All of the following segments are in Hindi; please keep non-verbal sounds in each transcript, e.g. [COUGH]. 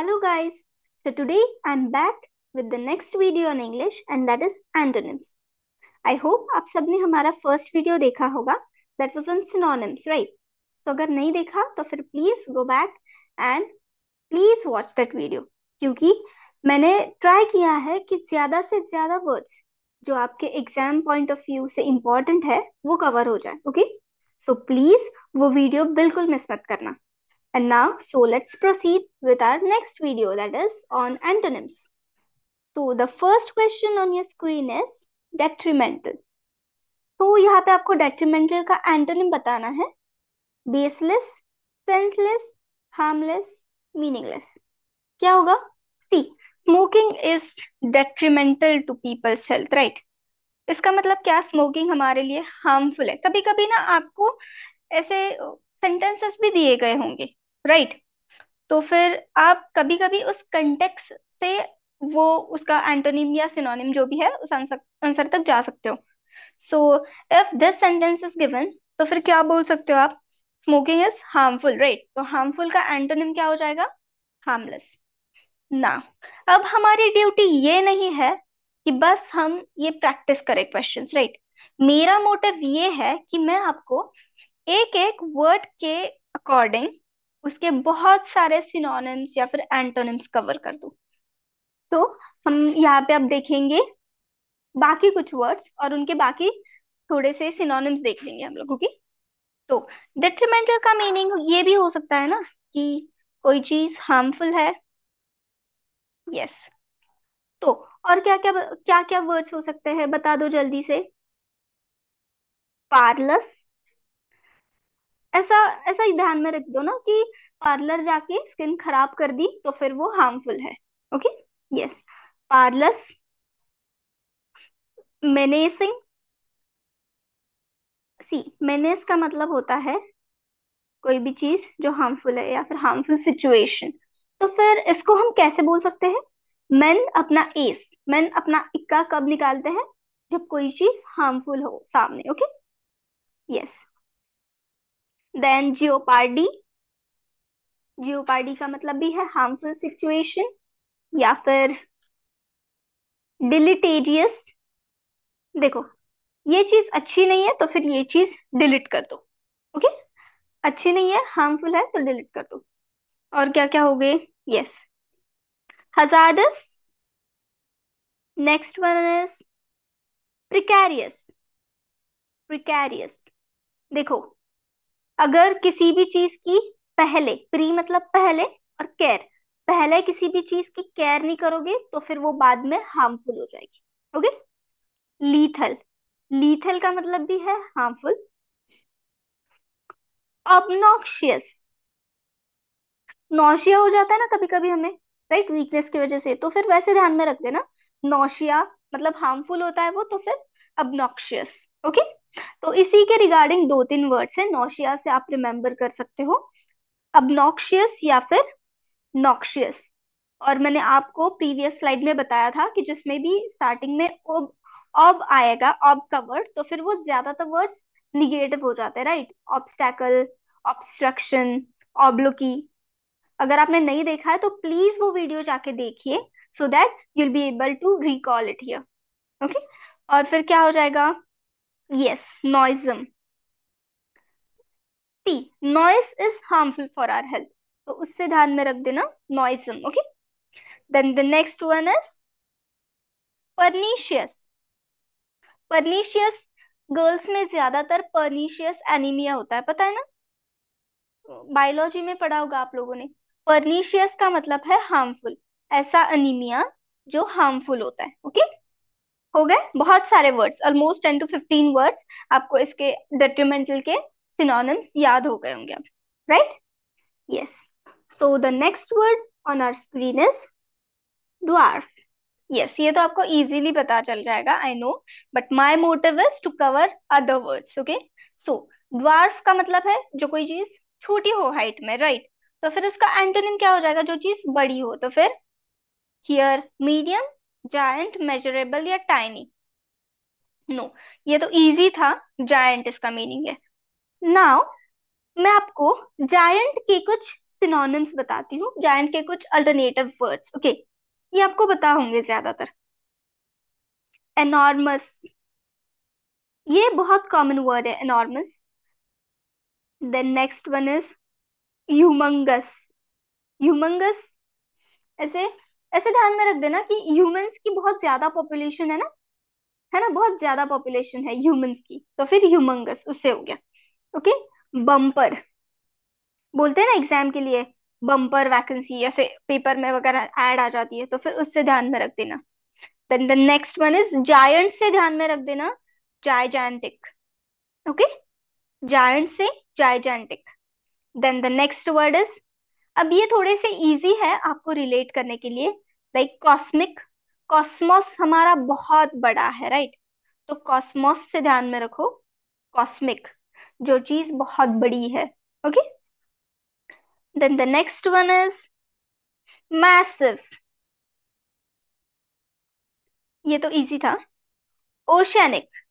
Hello guys, so today I'm back with the next video in English and that is antonyms. I hope आप सबने हमारा first video देखा होगा that was on synonyms, right? So अगर नहीं देखा तो फिर please go back and please watch that video क्योंकि मैंने try किया है कि ज़्यादा से ज़्यादा words जो आपके exam point of view से important है वो cover हो जाए okay? So please वो video बिल्कुल miss मत करना And now, so let's proceed with our next video that is on antonyms. So the first question on your screen is detrimental. So यहाँ पे आपको detrimental का antonym बताना है baseless, senseless, harmless, meaningless. क्या होगा See, smoking is detrimental to people's health, right? इसका मतलब क्या स्मोकिंग हमारे लिए हार्मफुल है कभी कभी ना आपको ऐसे सेंटेंसेस भी दिए गए होंगे राइट तो फिर आप कभी कभी उस कंटेक्स से वो उसका एंटोनिम या सिनोनिम जो भी है उस आंसर तक जा सकते हो so if this sentence is given तो फिर क्या बोल सकते हो आप स्मोकिंग इज हार्मफुल राइट तो हार्मफुल का एंटोनिम क्या हो जाएगा हार्मलेस ना अब हमारी ड्यूटी ये नहीं है कि बस हम ये प्रैक्टिस करें क्वेश्चंस राइट मेरा मोटिव ये है कि मैं आपको एक एक वर्ड के अकॉर्डिंग उसके बहुत सारे सिनोनिम्स या फिर एंटोनिम्स कवर कर दू सो so, हम यहाँ पे अब देखेंगे बाकी कुछ वर्ड्स और उनके बाकी थोड़े से सिनोनिम्स देख लेंगे हम लोगों की तो डिट्रीमेंटल का मीनिंग ये भी हो सकता है ना कि कोई चीज हार्मफुल है यस yes. तो और क्या क्या क्या क्या वर्ड्स हो सकते हैं बता दो जल्दी से पार्लस ऐसा ऐसा ही ध्यान में रख दो ना कि पार्लर जाके स्किन खराब कर दी तो फिर वो हार्मफुल है okay yes perilous menacing see menace का मतलब होता है कोई भी चीज जो हार्मफुल है या फिर हार्मफुल सिचुएशन तो फिर इसको हम कैसे बोल सकते हैं मैन अपना एस मैन अपना इक्का कब निकालते हैं जब कोई चीज हार्मफुल हो सामने okay yes then jeopardy jeopardy का मतलब भी है हार्मफुल सिचुएशन या फिर डिलिटेरियस देखो ये चीज अच्छी नहीं है तो फिर ये चीज डिलीट कर दो ओके अच्छी नहीं है हार्मफुल है तो डिलीट कर दो और क्या क्या हो गए yes hazardous next one is precarious precarious देखो अगर किसी भी चीज की पहले प्री मतलब पहले और केयर पहले किसी भी चीज की केयर नहीं करोगे तो फिर वो बाद में हार्मफुल हो जाएगी ओके लीथल लीथल का मतलब भी है हार्मफुल ऑबनॉक्शियस नौशिया हो जाता है ना कभी कभी हमें राइट वीकनेस की वजह से तो फिर वैसे ध्यान में रख देना नौशिया मतलब हार्मफुल होता है वो तो फिर अबनोक्शियस ओके तो इसी के रिगार्डिंग दो तीन वर्ड्स हैं नोशिया से आप रिमेम्बर कर सकते हो अबनॉक्शियस या फिर नोक्शियस और मैंने आपको प्रीवियस स्लाइड में बताया था कि जिसमें भी स्टार्टिंग में ओब ऑब आएगा ऑब का वर्ड तो फिर वो ज्यादातर वर्ड्स निगेटिव हो जाते हैं राइट ऑब्स्टैकल ऑब्स्ट्रक्शन ऑब्लुकी अगर आपने नहीं देखा है तो प्लीज वो वीडियो जाके देखिए so that you'll be able to recall it here okay और फिर क्या हो जाएगा Yes, noisome. See, noise is harmful for our health. so usse ध्यान mein रख देना noisome, okay? Then the next one is pernicious. Pernicious girls mein ज्यादातर पर्नीशियस एनीमिया होता है पता है ना बायोलॉजी में पढ़ा होगा आप लोगों ने पर्नीशियस का मतलब है हार्मफुल ऐसा एनीमिया जो हार्मफुल होता है ओके okay? हो गए बहुत सारे words almost ten to fifteen words आपको इसके डेट्रीमेंटल के सिनोनिम्स याद हो गए होंगे अब right yes so the next word on our screen is dwarf yes ये तो आपको इजीली पता चल जाएगा I know but my motive is to cover other words okay so dwarf का मतलब है जो कोई चीज छोटी हो हाइट में राइट right? तो फिर उसका एंटोनिम क्या हो जाएगा जो चीज बड़ी हो तो फिर हियर मीडियम जायंट मेजरेबल या टाइनी नो no, ये तो इजी था जायंट इसका मीनिंग है नाउ मैं आपको जायंट के कुछ सिनोनिम्स बताती हूँ जायंट के कुछ अल्टरनेटिव वर्ड्स ओके ये आपको बता होंगे ज्यादातर एनॉर्मस ये बहुत कॉमन वर्ड है enormous then next one is humongous humongous ऐसे ऐसे ध्यान में रख देना कि ह्यूमंस की बहुत ज्यादा पॉपुलेशन है ना है ना बहुत ज्यादा पॉपुलेशन है ह्यूमंस की तो फिर ह्यूमंगस उससे हो गया ओके बम्पर बोलते हैं ना एग्जाम के लिए बम्पर वैकेंसी ऐसे पेपर में वगैरह ऐड आ जाती है तो फिर उससे ध्यान में रख देना then the next one is giant से ध्यान में रख देना जायजेंटिक ओके जायंट से gigantic then the next word is अब ये थोड़े से इजी है आपको रिलेट करने के लिए लाइक कॉस्मिक कॉस्मोस हमारा बहुत बड़ा है राइट तो कॉस्मोस से ध्यान में रखो कॉस्मिक जो चीज बहुत बड़ी है okay then the next one is massive ये तो इजी था ओशनिक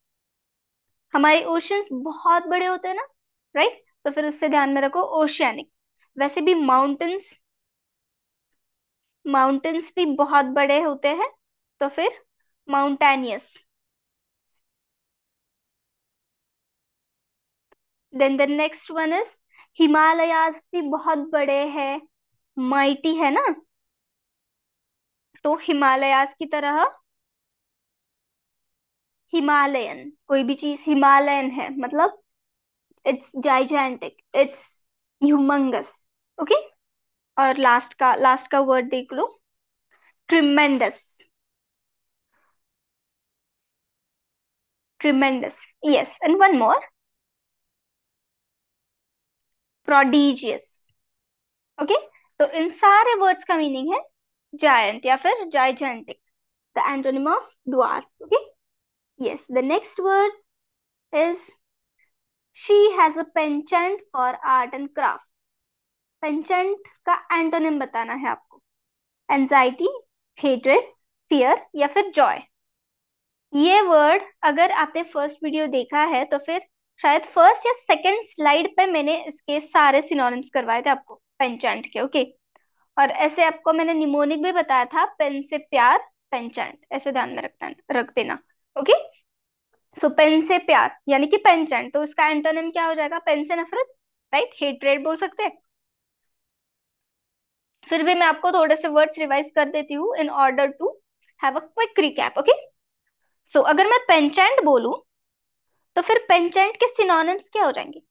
हमारे ओशंस बहुत बड़े होते हैं ना राइट right? तो फिर उससे ध्यान में रखो ओशनिक वैसे भी माउंटेन्स माउंटेन्स भी बहुत बड़े होते हैं तो फिर mountainous then the next one is Himalayas भी बहुत बड़े हैं माइटी है ना तो हिमालयाज की तरह हिमालयन कोई भी चीज हिमालयन है मतलब it's gigantic it's humongous okay और लास्ट का लास्ट का वर्ड देख लो tremendous tremendous yes and one more prodigious okay तो इन सारे वर्ड्स का मीनिंग है जायंट या फिर gigantic the antonym of dwarf okay yes the next word is she has a penchant for art and craft penchant का एंटोनिम बताना है आपको एंजाइटी हेटरेड फियर या फिर जॉय ये वर्ड अगर आपने फर्स्ट वीडियो देखा है तो फिर शायद फर्स्ट या सेकंड स्लाइड पे मैंने इसके सारे सिनोनिम्स करवाए थे आपको पेंचेंट के ओके और ऐसे आपको मैंने निमोनिक भी बताया था पेन से प्यार पेंचेंट ऐसे ध्यान में रखना रख देना ओके सो पेन से प्यार यानी कि पेंचेंट तो उसका एंटोनिम क्या हो जाएगा पेन से नफरत राइट हेट्रेड बोल सकते हैं फिर भी मैं आपको थोड़े से वर्ड्स रिवाइज कर देती हूँ in order to have a quick recap okay so अगर मैं पेंचेंट बोलू तो फिर पेंचेंट के सिनोनिम्स क्या हो जाएंगे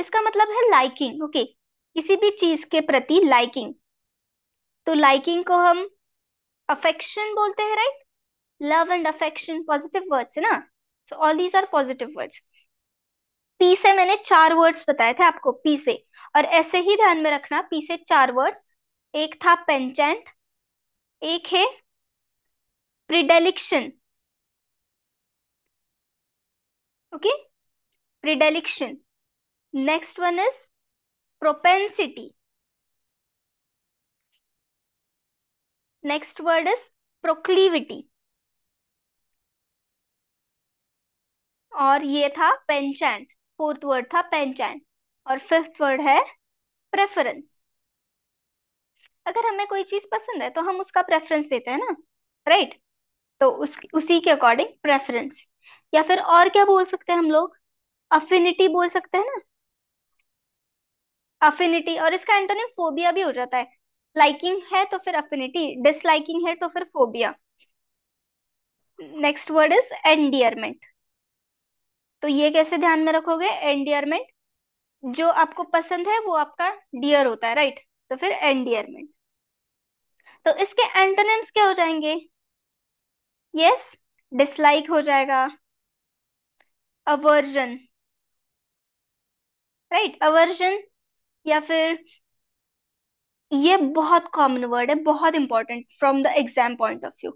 इसका मतलब है लाइकिंग ओके okay? किसी भी चीज के प्रति लाइकिंग तो लाइकिंग को हम अफेक्शन बोलते हैं right love and affection positive words है ना so all these are positive words P से मैंने चार वर्ड्स बताए थे आपको पी से और ऐसे ही ध्यान में रखना पी से चार वर्ड्स एक था पेंचेंट एक है predilection okay predilection next one is propensity next word is proclivity और ये था पेंचेंट फोर्थ वर्ड था पेंचेंट और फिफ्थ वर्ड है प्रेफरेंस अगर हमें कोई चीज पसंद है तो हम उसका प्रेफरेंस देते हैं ना राइट तो उस उसी के अकॉर्डिंग प्रेफरेंस या फिर और क्या बोल सकते हैं हम लोग अफिनिटी बोल सकते हैं ना अफिनिटी और इसका एंटोनिम फोबिया भी हो जाता है लाइकिंग है तो फिर अफिनिटी डिसलाइकिंग है तो फिर phobia next word is endearment तो ये कैसे ध्यान में रखोगे एंडियरमेंट जो आपको पसंद है वो आपका डियर होता है राइट तो फिर एंडियरमेंट तो इसके एंटोनिम्स क्या हो जाएंगे यस डिसलाइक हो जाएगा अवर्जन राइट अवर्जन या फिर ये बहुत कॉमन वर्ड है बहुत important from the exam point of view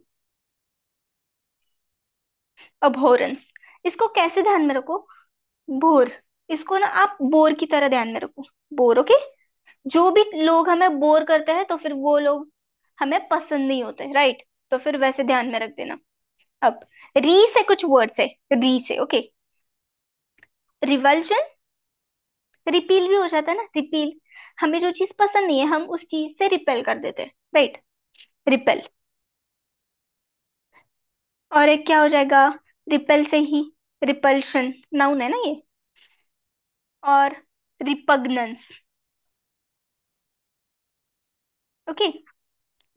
abhorrence इसको कैसे ध्यान में रखो बोर इसको ना आप बोर की तरह ध्यान में रखो बोर ओके okay? जो भी लोग हमें बोर करते हैं तो फिर वो लोग हमें पसंद नहीं होते राइट तो फिर वैसे ध्यान में रख देना अब री से कुछ वर्ड्स है री से ओके रिवल्शन रिपील भी हो जाता है ना रिपील हमें जो चीज पसंद नहीं है हम उस चीज से रिपेल कर देते हैं राइट रिपेल और एक क्या हो जाएगा रिपेल से ही रिपल्शन नाउन है ना ये और रिपग्नेंस ओके okay.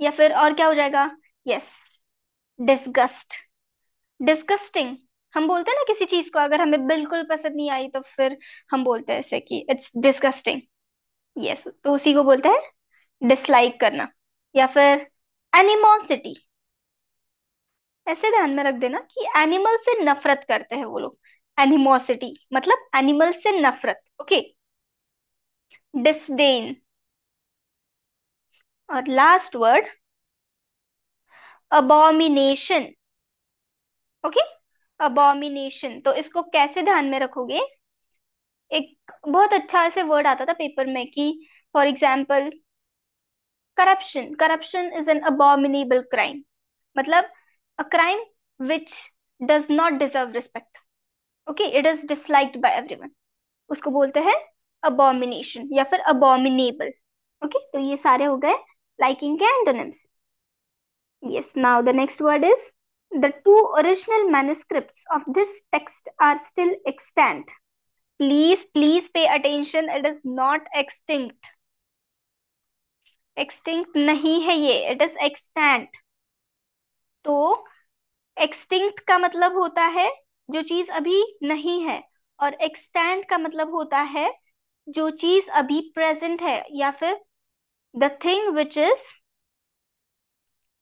या फिर और क्या हो जाएगा यस डिस्गस्ट डिस्गस्टिंग हम बोलते हैं ना किसी चीज को अगर हमें बिल्कुल पसंद नहीं आई तो फिर हम बोलते हैं ऐसे कि इट्स डिस्गस्टिंग यस तो उसी को बोलते हैं डिसलाइक करना या फिर एनिमोसिटी ऐसे ध्यान में रख देना कि एनिमल से नफरत करते हैं वो लोग एनिमोसिटी मतलब एनिमल से नफरत ओके डिस्डेन और last word abomination okay abomination तो इसको कैसे ध्यान में रखोगे एक बहुत अच्छा ऐसे वर्ड आता था पेपर में कि for example corruption corruption is an abominable crime मतलब a crime which does not deserve respect okay it is disliked by everyone उसको बोलते हैं अबॉमिनेशन या फिर अबॉमिनेबल ओके okay? तो ये सारे हो गए liking in antonyms. Yes, now the next word is the two original manuscripts of this text are still extant. Please, please pay attention. It is not extinct. Extinct nahi hai ye. It is extant. तो extinct का मतलब होता है जो चीज अभी नहीं है और extant का मतलब होता है जो चीज अभी present है या फिर the thing which is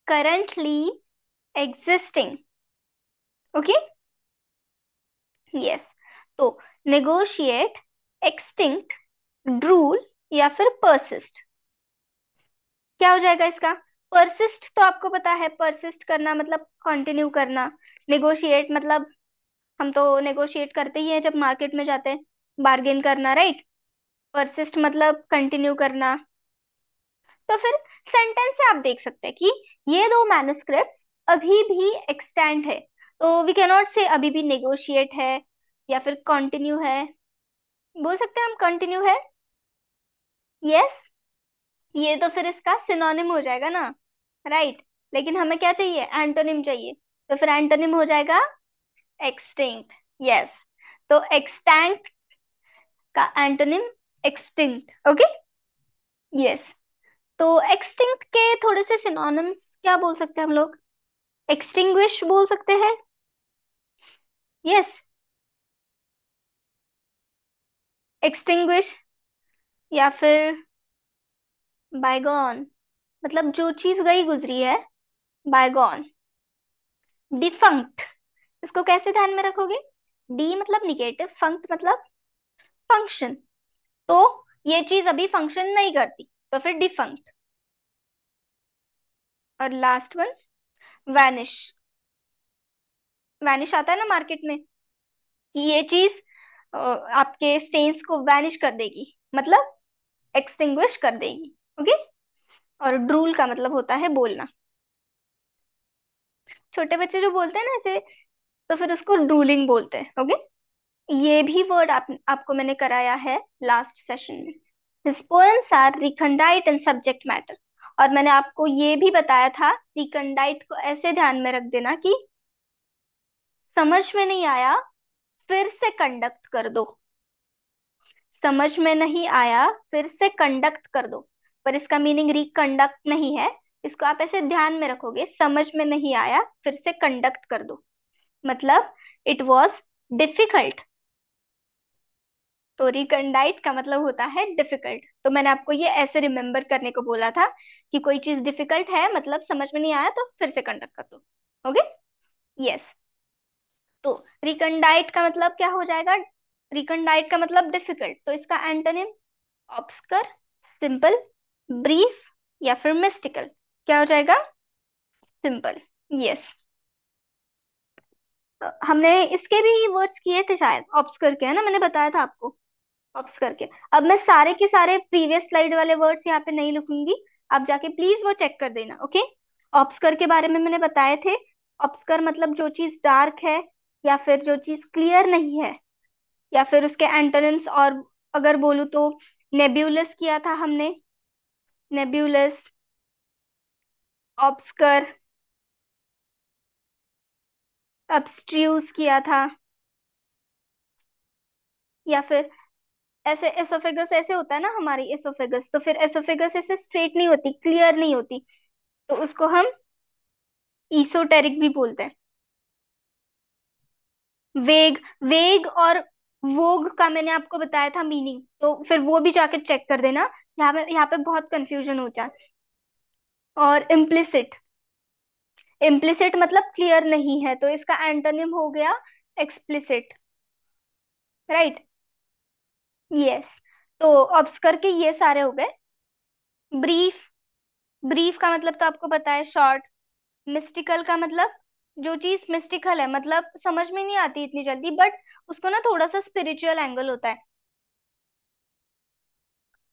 currently existing okay yes तो negotiate extinct rule या फिर persist क्या हो जाएगा इसका persist तो आपको पता है persist करना मतलब continue करना negotiate मतलब हम तो negotiate करते ही हैं जब market में जाते हैं bargain करना राइट right? persist मतलब continue करना तो फिर सेंटेंस से आप देख सकते हैं कि ये दो मैनुस्क्रिप्ट अभी भी एक्सटेंड है तो वी कैनॉट से अभी भी नेगोशिएट है या फिर कंटिन्यू है बोल सकते हैं हम कंटिन्यू है यस yes? ये तो फिर इसका सिनोनिम हो जाएगा ना राइट right. लेकिन हमें क्या चाहिए एंटोनिम चाहिए तो फिर एंटोनिम हो जाएगा एक्सटिंक्ट यस yes. तो एक्सटैंक का एंटोनिम एक्सटिंक्ट ओके यस तो एक्सटिंक्ट के थोड़े से सिनोनिम्स क्या बोल सकते हैं हम लोग एक्सटिंग्विश बोल सकते हैं यस yes. एक्सटिंग्विश या फिर बायगॉन मतलब जो चीज गई गुजरी है बायगॉन डिफंक्ट इसको कैसे ध्यान में रखोगे डी मतलब निगेटिव फंक्ट मतलब फंक्शन तो ये चीज अभी फंक्शन नहीं करती तो फिर डिफंक्ट और लास्ट वन वैनिश वैनिश आता है ना मार्केट में कि ये चीज आपके स्टेन्स को वैनिश कर देगी मतलब एक्सटिंग्विश कर देगी ओके और ड्रूल का मतलब होता है बोलना छोटे बच्चे जो बोलते हैं ना ऐसे तो फिर उसको ड्रूलिंग बोलते हैं ओके ये भी वर्ड आप आपको मैंने कराया है लास्ट सेशन में His poems are recondite in subject matter. और मैंने आपको ये भी बताया था रिकंडाइट को ऐसे ध्यान में रख देना कि समझ में नहीं आया फिर से कंडक्ट कर दो समझ में नहीं आया फिर से कंडक्ट कर दो पर इसका मीनिंग रिकंडक्ट नहीं है इसको आप ऐसे ध्यान में रखोगे समझ में नहीं आया फिर से कंडक्ट कर दो मतलब इट वॉज डिफिकल्ट तो रिकनडाइट का मतलब होता है डिफिकल्ट तो मैंने आपको ये ऐसे रिमेम्बर करने को बोला था कि कोई चीज डिफिकल्ट है मतलब समझ में नहीं आया तो फिर से कंडक्ट कर दो ओके यस तो रिकनडाइट का मतलब क्या हो जाएगा रिकंडाइट का मतलब डिफिकल्ट तो इसका एंटोनिम ऑप्सकर सिंपल ब्रीफ या फिर मिस्टिकल क्या हो जाएगा सिंपल यस तो हमने इसके भी वर्ड्स किए थे शायद ऑप्सकर के है ना मैंने बताया था आपको ऑप्स करके अब मैं सारे के सारे प्रीवियस स्लाइड वाले वर्ड्स यहाँ पे नहीं लिखूंगी आप जाके प्लीज वो चेक कर देना ओके ऑप्सकर के बारे में मैंने बताए थे ऑप्सकर मतलब जो चीज डार्क है या फिर जो चीज क्लियर नहीं है या फिर उसके एंटोनिम्स और अगर बोलूँ तो नेब्यूलस किया था हमने नेब्यूलस ऑप्सकर अब्स्ट्रूस किया था या फिर ऐसे एसोफेगस ऐसे होता है ना हमारी एसोफेगस तो फिर एसोफेगस ऐसे स्ट्रेट नहीं होती क्लियर नहीं होती तो उसको हम ईसोटेरिक भी बोलते हैं वेग वेग और वोग का मैंने आपको बताया था मीनिंग तो फिर वो भी जाके चेक कर देना यहाँ पे यहाँ पे बहुत कंफ्यूजन हो जाए और इम्प्लिसिट इम्प्लिसिट मतलब क्लियर नहीं है तो इसका एंटोनिम हो गया एक्सप्लिसिट राइट right? यस तो ऑब्सकर के ये सारे हो गए ब्रीफ ब्रीफ का मतलब तो आपको पता है शॉर्ट मिस्टिकल का मतलब जो चीज मिस्टिकल है मतलब समझ में नहीं आती इतनी जल्दी बट उसको ना थोड़ा सा स्पिरिचुअल एंगल होता है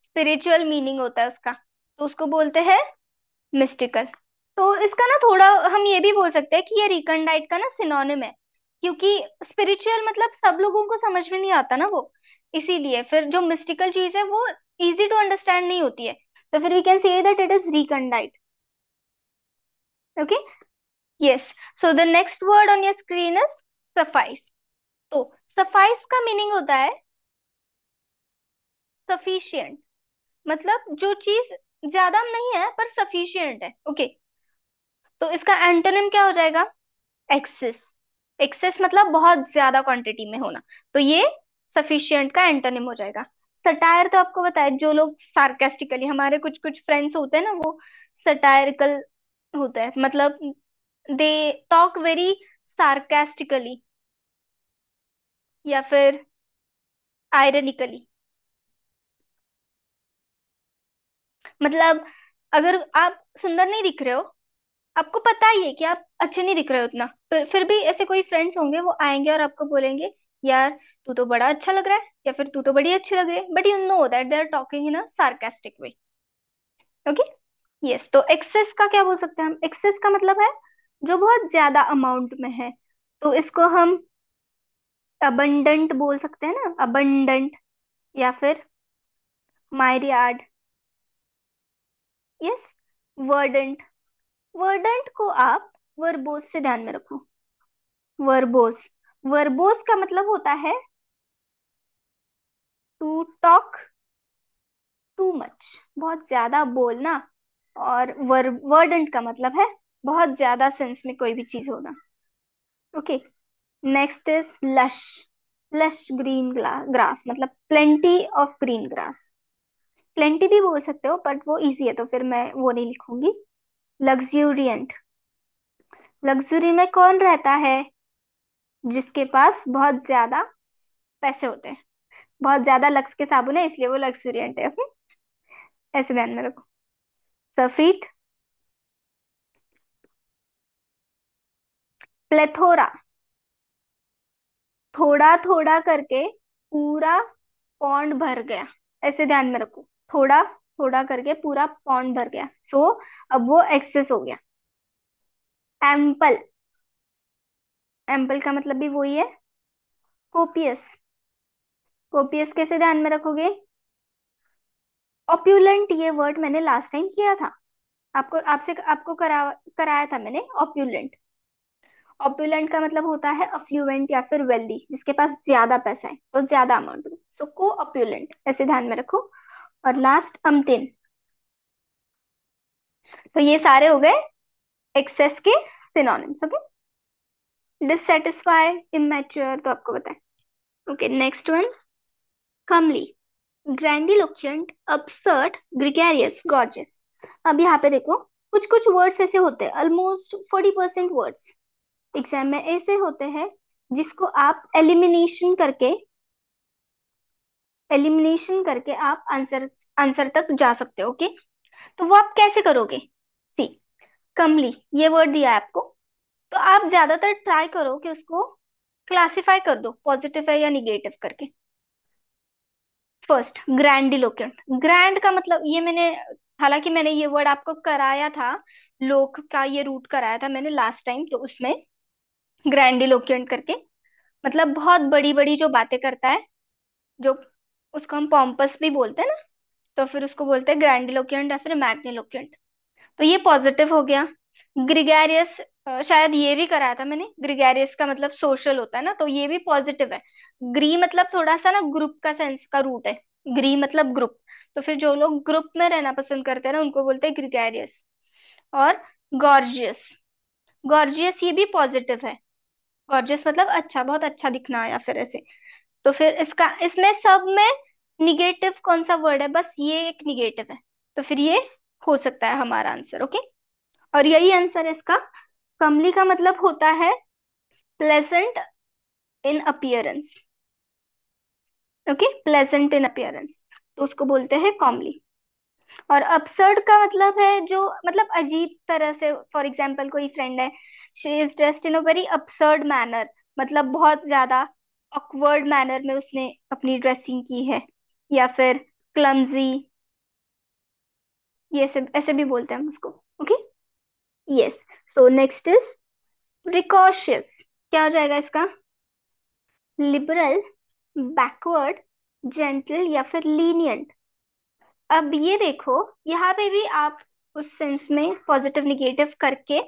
स्पिरिचुअल मीनिंग होता है उसका तो उसको बोलते हैं मिस्टिकल तो इसका ना थोड़ा हम ये भी बोल सकते हैं कि ये रिकनडाइट का ना सिनोनिम है क्योंकि स्पिरिचुअल मतलब सब लोगों को समझ में नहीं आता ना वो इसीलिए फिर जो मिस्टिकल चीज है वो इजी टू अंडरस्टैंड नहीं होती है तो फिर we can see that it is recondite okay yes so the next word on your screen is suffice तो सफाइस का मीनिंग होता है सफिशियंट मतलब जो चीज ज्यादा नहीं है पर सफिशियंट है ओके okay. तो इसका एंटोनिम क्या हो जाएगा एक्सेस एक्सेस मतलब बहुत ज्यादा क्वांटिटी में होना तो ये सफिशियंट का एंटरनेम हो जाएगा सटायर तो आपको बताया जो लोग सार्केस्टिकली हमारे कुछ कुछ फ्रेंड्स होते हैं ना वो सटायरिकल होता है मतलब दे टॉक वेरी सार्केस्टिकली या फिर आयरनिकली मतलब अगर आप सुंदर नहीं दिख रहे हो आपको पता ही है कि आप अच्छे नहीं दिख रहे हो उतना फिर तो फिर भी ऐसे कोई फ्रेंड्स होंगे वो आएंगे और आपको बोलेंगे यार तू तो बड़ा अच्छा लग रहा है या फिर तू तो बड़ी अच्छी लग रही है but you know that they are talking in a sarcastic way okay yes तो एक्सेस का क्या बोल सकते हैं हम एक्सेस का मतलब है जो बहुत ज्यादा अमाउंट में है तो इसको हम अबंडेंट बोल सकते हैं ना अबंडेंट या फिर मायरियाड यस वर्डेंट वर्डेंट को आप वर्बोज से ध्यान में रखो वर्बोज वर्बोज का मतलब होता है टू टॉक टू मच बहुत ज्यादा बोलना और वर्डेंट का मतलब है बहुत ज्यादा सेंस में कोई भी चीज होना okay next is lush lush green grass मतलब plenty of green grass plenty भी बोल सकते हो बट वो इजी है तो फिर मैं वो नहीं लिखूंगी लग्जूरियंट लग्जूरी में कौन रहता है जिसके पास बहुत ज्यादा पैसे होते हैं बहुत ज्यादा लक्स के साबुन है इसलिए वो लग्जरियंट है ऐसे ध्यान में रखो सफेद प्लेथोरा थोड़ा थोड़ा करके पूरा पौंड भर गया ऐसे ध्यान में रखो थोड़ा थोड़ा करके पूरा पौंड भर गया सो so, अब वो एक्सेस हो गया एम्पल एम्पल का मतलब भी वही है कोपियस कोपियस कैसे ध्यान में रखोगे ऑप्यूलेंट ये वर्ड मैंने लास्ट टाइम किया था आपको आपसे आपको करा कराया था मैंने ऑप्यूलेंट ऑप्यूलेंट का मतलब होता है अफ्लुएंट या फिर वेल्दी जिसके पास ज्यादा पैसा है और तो ज्यादा अमाउंट में सो को अप्यूलेंट ऐसे ध्यान में रखो और लास्ट अमटिन तो ये सारे हो गए एक्सेस के सिनोनिम्स ओके डिससेटिस्फाई इमेच्योर तो आपको पता ओके नेक्स्ट वन कमली ग्रैंडिलोक्यंट अपसर्ट ग्रिगेरियस गॉर्जियस अब यहाँ पे देखो कुछ कुछ वर्ड्स ऐसे होते हैं almost forty percent words exam में ऐसे होते हैं जिसको आप एलिमिनेशन करके एलिमिनेशन करके आप आंसर आंसर तक जा सकते हो ओके तो वो आप कैसे करोगे सी कमली ये वर्ड दिया है आपको तो आप ज्यादातर ट्राई करो कि उसको क्लासिफाई कर दो पॉजिटिव है या निगेटिव करके फर्स्ट ग्रैंडिलोकेंट ग्रैंड का मतलब ये मैंने हालांकि मैंने ये वर्ड आपको कराया था लोक का ये रूट कराया था मैंने लास्ट टाइम तो उसमें ग्रैंडिलोक्यूंट करके मतलब बहुत बड़ी बड़ी जो बातें करता है जो उसको हम पॉम्पस भी बोलते हैं ना तो फिर उसको बोलते हैं ग्रैंडिलोक्यूंट या फिर मैग्निलोक्यूंट तो ये पॉजिटिव हो गया ग्रिगेरियस शायद ये भी कराया था मैंने ग्रिगेरियस का मतलब सोशल होता है ना तो ये भी पॉजिटिव है ग्री मतलब थोड़ा सा ना ग्रुप का सेंस का रूट है ग्री मतलब ग्रुप तो फिर जो लोग ग्रुप में रहना पसंद करते हैं ना उनको बोलते हैं ग्रिगेरियस और गॉर्जियस गॉर्जियस ये भी पॉजिटिव है गॉर्जियस मतलब अच्छा बहुत अच्छा दिखना या फिर ऐसे तो फिर इसका इसमें सब में निगेटिव कौन सा वर्ड है बस ये एक निगेटिव है तो फिर ये हो सकता है हमारा आंसर ओके और यही आंसर है इसका कमली का मतलब होता है pleasant in appearance okay pleasant in appearance तो उसको बोलते हैं कॉमली और अपसर्ड का मतलब है जो मतलब अजीब तरह से फॉर एग्जाम्पल कोई फ्रेंड है she is dressed in a very absurd manner मतलब बहुत ज्यादा ऑकवर्ड मैनर में उसने अपनी ड्रेसिंग की है या फिर क्लमजी ये सब ऐसे भी बोलते हैं हम उसको okay okay? Yes so next is precocious क्या हो जाएगा इसका लिबरल बैकवर्ड जेंटल या फिर लीनियंट अब ये देखो यहाँ पे भी आप उस सेंस में पॉजिटिव निगेटिव करके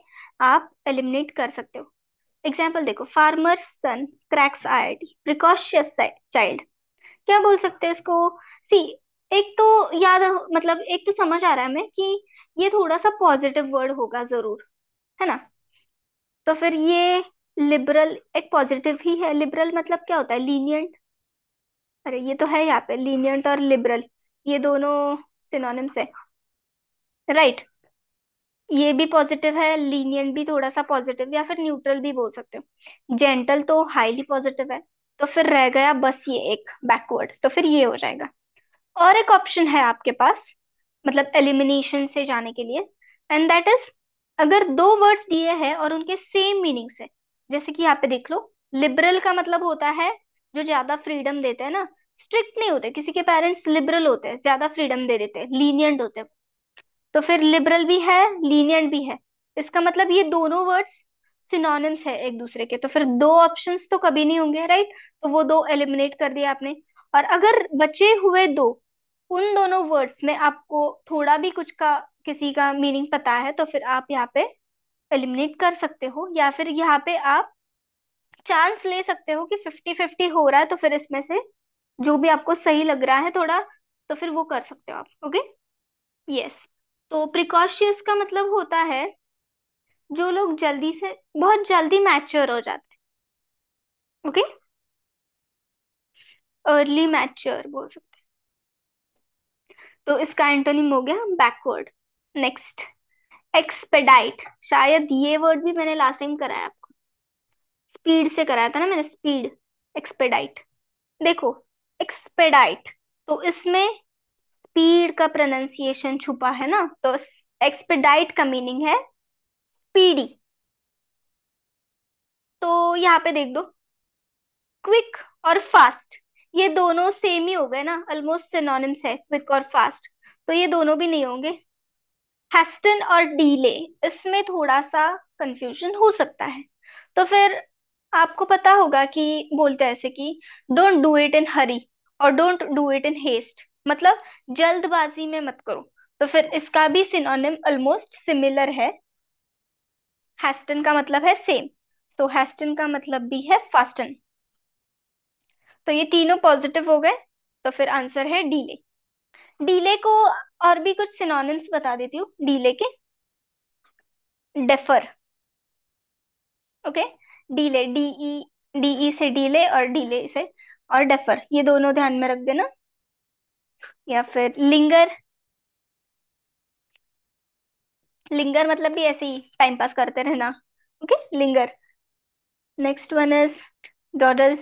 आप एलिमिनेट कर सकते हो एग्जाम्पल देखो farmer son cracks I I T precocious child क्या बोल सकते हैं इसको सी एक तो याद मतलब एक तो समझ आ रहा है हमें कि ये थोड़ा सा पॉजिटिव वर्ड होगा जरूर है ना तो फिर ये लिबरल एक पॉजिटिव ही है लिबरल मतलब क्या होता है लीनियंट अरे ये तो है यहाँ पे लीनियंट और लिबरल ये दोनों सिनोनिम्स है राइट ये भी पॉजिटिव है लीनियंट भी थोड़ा सा पॉजिटिव या फिर न्यूट्रल भी बोल सकते हो जेंटल तो हाईली पॉजिटिव है तो फिर रह गया बस ये एक बैकवर्ड तो फिर ये हो जाएगा और एक ऑप्शन है आपके पास मतलब एलिमिनेशन से जाने के लिए एंड दैट इज अगर दो वर्ड्स दिए हैं और उनके सेम मीनिंग से जैसे कि यहाँ पे देख लो लिबरल का मतलब होता है जो ज्यादा फ्रीडम देते हैं ना स्ट्रिक्ट नहीं होते किसी के पेरेंट्स लिबरल होते हैं ज्यादा फ्रीडम दे देते हैं लीनियंट होते हैं तो फिर लिबरल भी है लीनियंट भी है इसका मतलब ये दोनों वर्ड्स सिनोनिम्स है एक दूसरे के तो फिर दो ऑप्शंस तो कभी नहीं होंगे राइट तो वो दो एलिमिनेट कर दिया आपने और अगर बचे हुए दो उन दोनों वर्ड्स में आपको थोड़ा भी कुछ का किसी का मीनिंग पता है तो फिर आप यहाँ पे एलिमिनेट कर सकते हो या फिर यहाँ पे आप चांस ले सकते हो कि फिफ्टी फिफ्टी हो रहा है तो फिर इसमें से जो भी आपको सही लग रहा है थोड़ा तो फिर वो कर सकते हो आप ओके यस तो प्रिकॉशियस का मतलब होता है जो लोग जल्दी से बहुत जल्दी मैच्योर हो जाते हैं ओके अर्ली मैच्योर बोल सकते हैं तो इसका एंटोनिम हो गया बैकवर्ड नेक्स्ट एक्सपेडाइट शायद ये वर्ड भी मैंने लास्ट टाइम कराया आपको स्पीड से कराया था ना मैंने स्पीड एक्सपेडाइट देखो एक्सपेडाइट तो इसमें स्पीड का प्रोनाउंसिएशन छुपा है ना तो एक्सपेडाइट का मीनिंग है स्पीडी तो यहाँ पे देख दो क्विक और फास्ट ये दोनों सेम ही हो गए ना ऑलमोस्ट सिनोनिम्स है क्विक और फास्ट तो ये दोनों भी नहीं होंगे हेस्टन और डीले इसमें थोड़ा सा कंफ्यूजन हो सकता है तो फिर आपको पता होगा कि बोलते हैं ऐसे कि don't do it in hurry और don't do it in haste मतलब जल्दबाजी में मत करो तो फिर इसका भी सिनोनिम ऑलमोस्ट सिमिलर है हेस्टन का मतलब है सेम सो हेस्टन का मतलब भी है फास्टन तो ये तीनों पॉजिटिव हो गए तो फिर आंसर है डीले डीले को और भी कुछ सिनोनिम्स बता देती हूँ डीले के defer okay delay DE DE से डीले और डीले से और डेफर ये दोनों ध्यान में रख देना या फिर लिंगर लिंगर मतलब भी ऐसे ही टाइम पास करते रहना okay linger next one is dawdle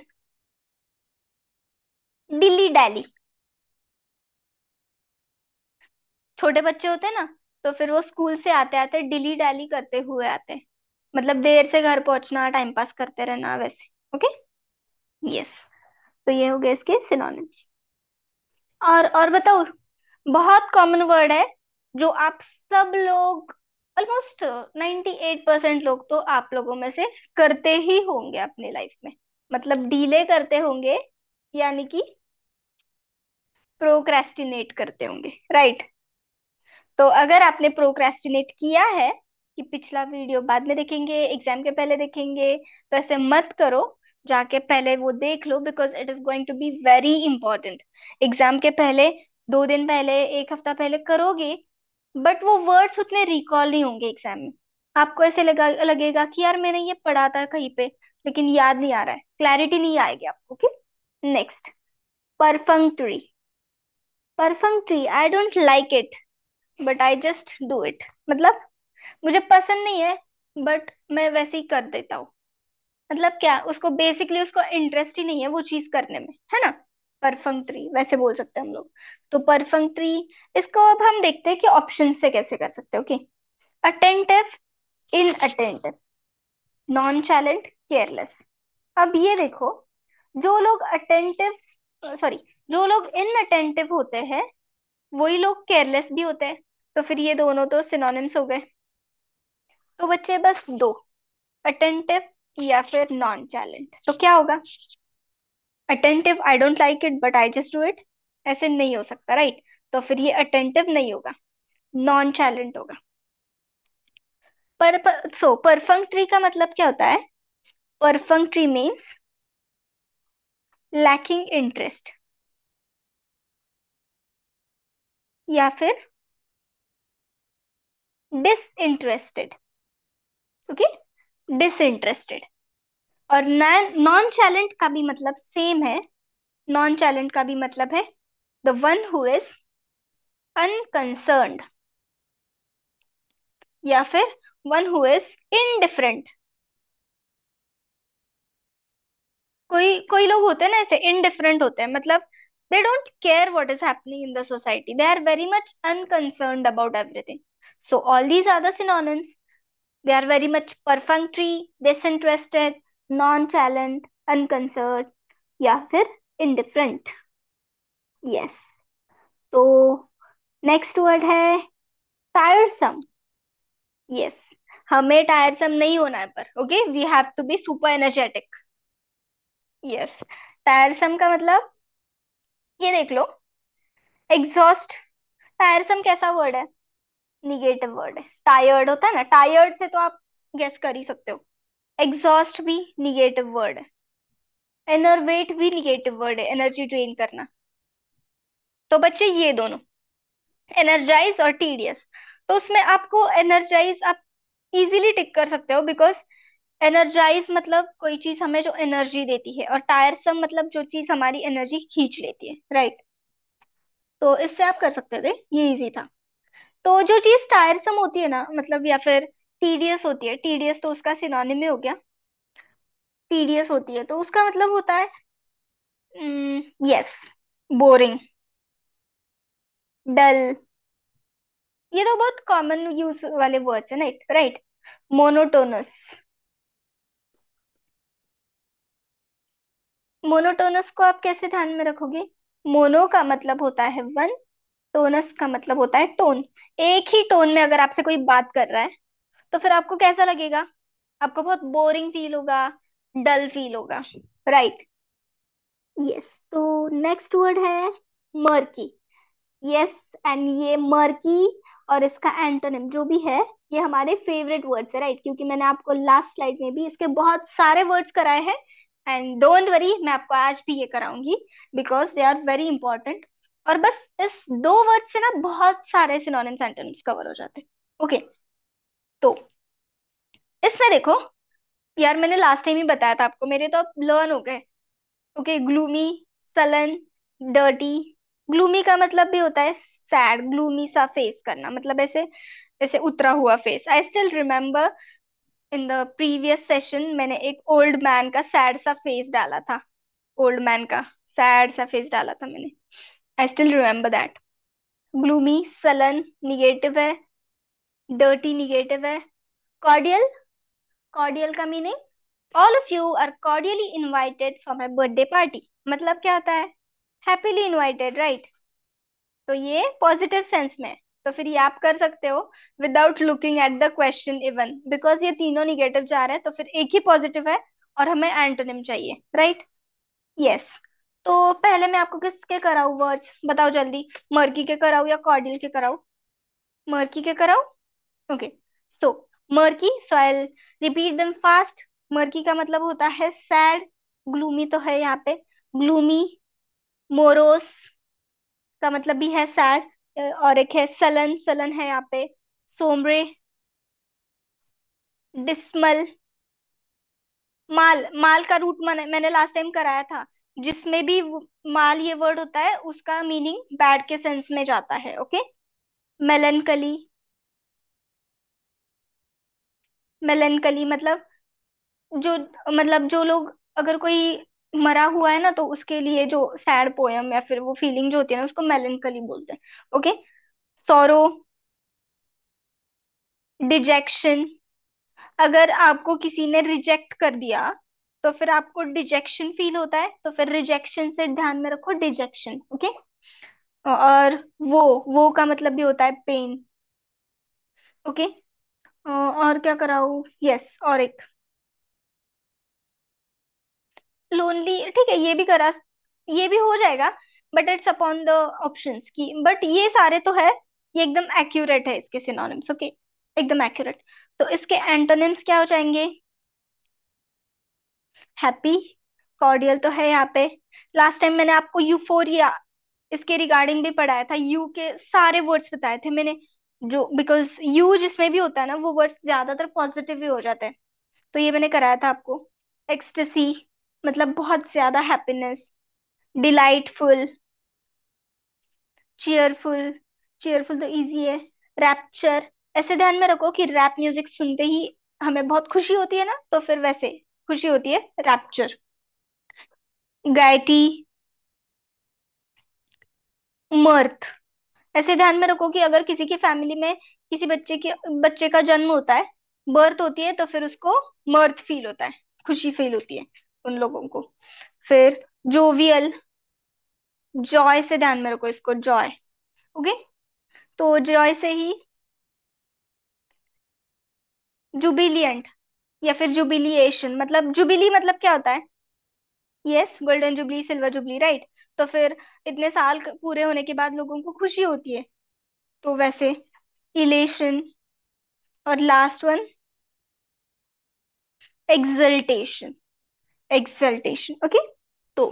dilly dally छोटे बच्चे होते हैं ना तो फिर वो स्कूल से आते आते डिली डैली करते हुए आते हैं मतलब देर से घर पहुंचना टाइम पास करते रहना वैसे ओके यस तो ये हो गए इसके सिनोनिम्स और और बताओ बहुत कॉमन वर्ड है जो आप सब लोग ऑलमोस्ट नाइन्टी एट परसेंट लोग तो आप लोगों में से करते ही होंगे अपने लाइफ में मतलब डीले करते होंगे यानी कि प्रोक्रेस्टिनेट करते होंगे राइट तो अगर आपने प्रोक्रेस्टिनेट किया है कि पिछला वीडियो बाद में देखेंगे एग्जाम के पहले देखेंगे तो ऐसे मत करो जाके पहले वो देख लो because it is going to be very important exam के पहले दो दिन पहले एक हफ्ता पहले करोगे बट वो वर्ड्स उतने रिकॉल नहीं होंगे एग्जाम में आपको ऐसे लगा लगेगा कि यार मैंने ये पढ़ा था कहीं पे लेकिन याद नहीं आ रहा है क्लैरिटी नहीं आएगी आपको okay next perfunctory perfunctory I don't like it but I just do it मतलब मुझे पसंद नहीं है बट मैं वैसे ही कर देता हूँ मतलब क्या उसको बेसिकली उसको इंटरेस्ट ही नहीं है वो चीज करने में है ना परफंक्ट्री वैसे बोल सकते हैं हम लोग तो परफंक्ट्री इसको अब हम देखते हैं कि ऑप्शन से कैसे कर सकते हैं okay attentive inattentive nonchalant careless अब ये देखो जो लोग अटेंटिव सॉरी जो लोग अटेंटिव होते हैं वही लोग केयरलेस भी होते हैं तो फिर ये दोनों तो सिनोनिम्स हो गए तो बच्चे बस दो अटेंटिव या फिर नॉन चैलेंट तो क्या होगा attentive I don't like it but I just do it ऐसे नहीं हो सकता राइट तो फिर ये अटेंटिव नहीं होगा नॉन चैलेंट होगा पर, पर सो परफंक्ट्री का मतलब क्या होता है परफंक्ट्री मीन्स लैकिंग इंटरेस्ट या फिर डिसइंटरेस्टेड ओके डिसइंटरेस्टेड और नॉन चैलेंट का भी मतलब सेम है नॉन चैलेंट का भी मतलब है the one who is unconcerned या फिर वन हु इज इनडिफरेंट कोई कोई लोग होते हैं ना ऐसे इनडिफरेंट होते हैं मतलब they don't care what is happening in the society they are very much unconcern about everything so all these are the they are very much perfunctory disinterested nonchalant unconcern या फिर इनडिफरेंट यस तो नेक्स्ट वर्ड है टायरसम यस yes. हमें टायरसम नहीं होना है पर okay we have to be super energetic yes tiresome का मतलब ये देख लो एग्जॉस्ट टायरसम कैसा वर्ड है निगेटिव वर्ड है टायर्ड होता है ना टायर्ड से तो आप गेस कर ही सकते हो एग्जॉस्ट भी निगेटिव वर्ड है एनर्वेट भी निगेटिव वर्ड है एनर्जी ड्रेन करना तो बच्चे ये दोनों एनर्जाइज और टीडियस तो उसमें आपको एनर्जाइज आप इजीली टिक कर सकते हो बिकॉज एनर्जाइज मतलब कोई चीज हमें जो एनर्जी देती है और टायरसम मतलब जो चीज हमारी एनर्जी खींच लेती है राइट तो इससे आप कर सकते थे ये इजी था तो जो चीज टायरसम होती है ना मतलब या फिर टीडियस होती है टीडियस तो उसका सिनोनिम हो गया टीडियस होती है तो उसका मतलब होता है यस बोरिंग डल ये तो बहुत कॉमन यूज वाले वर्ड्स है ना राइट मोनोटोनस मोनोटोनस को आप कैसे ध्यान में रखोगे मोनो का मतलब होता है वन टोनस का मतलब होता है टोन एक ही टोन में अगर आपसे कोई बात कर रहा है तो फिर आपको कैसा लगेगा आपको बहुत बोरिंग फील होगा डल फील होगा राइट यस तो नेक्स्ट वर्ड है मर्की यस एंड ये मर्की और इसका एंटोनिम जो भी है ये हमारे फेवरेट वर्ड्स है राइट क्योंकि मैंने आपको लास्ट स्लाइड में भी इसके बहुत सारे वर्ड्स कराए हैं एंड डोंट वरी मैं आपको आज भी ये कराऊंगी because they are very important और बस इस दो वर्ड से ना बहुत सारे सिनोनिम सेंटेंस कवर हो जाते ओके तो इसमें देखो यार मैंने लास्ट टाइम ही बताया था आपको मेरे तो अब लर्न हो गए okay gloomy sullen dirty gloomy का मतलब भी होता है सैड ग्लूमी सा फेस करना मतलब ऐसे ऐसे उतरा हुआ face I still remember in the previous session मैंने एक ओल्ड मैन का सैड सा फेस डाला था ओल्ड मैन का सैड सा फेस डाला था मैंने I still remember that gloomy sullen negative है डर्टी निगेटिव है कॉर्डियल कॉर्डियल का meaning all of you are cordially invited for my birthday party मतलब क्या होता है हैप्पीली इनवाइटेड राइट तो ये पॉजिटिव सेंस में तो फिर ये आप कर सकते हो without looking at the question even because ये तीनों निगेटिव जा रहे हैं तो फिर एक ही पॉजिटिव है और हमें एंटोनिम चाहिए राइट right? Yes yes. तो पहले मैं आपको किसके कराऊ वर्ड्स बताओ जल्दी मर्की के कराऊ या कॉर्डिल के कराऊ मर्की के कराऊ okay so murky so I repeat them fast murky का मतलब होता है सैड ग्लूमी तो है यहाँ पे ग्लूमी मोरोस का मतलब भी है सैड और एक है सलन सलन है यहाँ पे सोमरे डिस्मल माल माल का रूट मैंने मैंने लास्ट टाइम कराया था जिसमें भी माल ये वर्ड होता है उसका मीनिंग बैड के सेंस में जाता है ओके मेलनकली मेलनकली मतलब जो मतलब जो लोग अगर कोई मरा हुआ है ना तो उसके लिए जो सैड पोयम या फिर वो फीलिंग जो होती है ना उसको मेलनकली बोलते हैं ओके सोरो डिजेक्शन अगर आपको किसी ने रिजेक्ट कर दिया तो फिर आपको डिजेक्शन फील होता है तो फिर रिजेक्शन से ध्यान में रखो डिजेक्शन ओके और वो वो का मतलब भी होता है पेन ओके और क्या कराऊ यस और एक लोनली ठीक है ये भी करा ये भी हो जाएगा but it's upon the option की बट ये सारे तो है ये एकदम एक्यूरेट है इसके सिनोनिम्स ओके एकदम एक्यूरेट तो इसके एंटोनिम्स क्या हो जाएंगे हैप्पी कॉर्डियल तो है यहाँ पे लास्ट टाइम मैंने आपको यूफोरिया इसके रिगार्डिंग भी पढ़ाया था यू के सारे वर्ड्स बताए थे मैंने जो बिकॉज यू जिसमें भी होता है ना वो वर्ड्स ज्यादातर पॉजिटिव ही हो जाते हैं तो ये मैंने कराया था आपको एक्सटेसी मतलब बहुत ज्यादा हैप्पीनेस डिलाइटफुल चेयरफुल चेयरफुल तो इजी है रैप्चर ऐसे ध्यान में रखो कि रैप म्यूजिक सुनते ही हमें बहुत खुशी होती है ना तो फिर वैसे खुशी होती है रैप्चर गायटी मर्थ ऐसे ध्यान में रखो कि अगर किसी की फैमिली में किसी बच्चे के बच्चे का जन्म होता है बर्थ होती है तो फिर उसको मर्थ फील होता है खुशी फील होती है उन लोगों को फिर जोवियल जॉय से ध्यान में रखो इसको जॉय ओके तो जॉय से ही जुबिलियंट या फिर जुबिलिएशन मतलब जुबिली मतलब क्या होता है yes golden jubilee silver jubilee right तो फिर इतने साल पूरे होने के बाद लोगों को खुशी होती है तो वैसे इलेशन और last one exaltation exaltation okay तो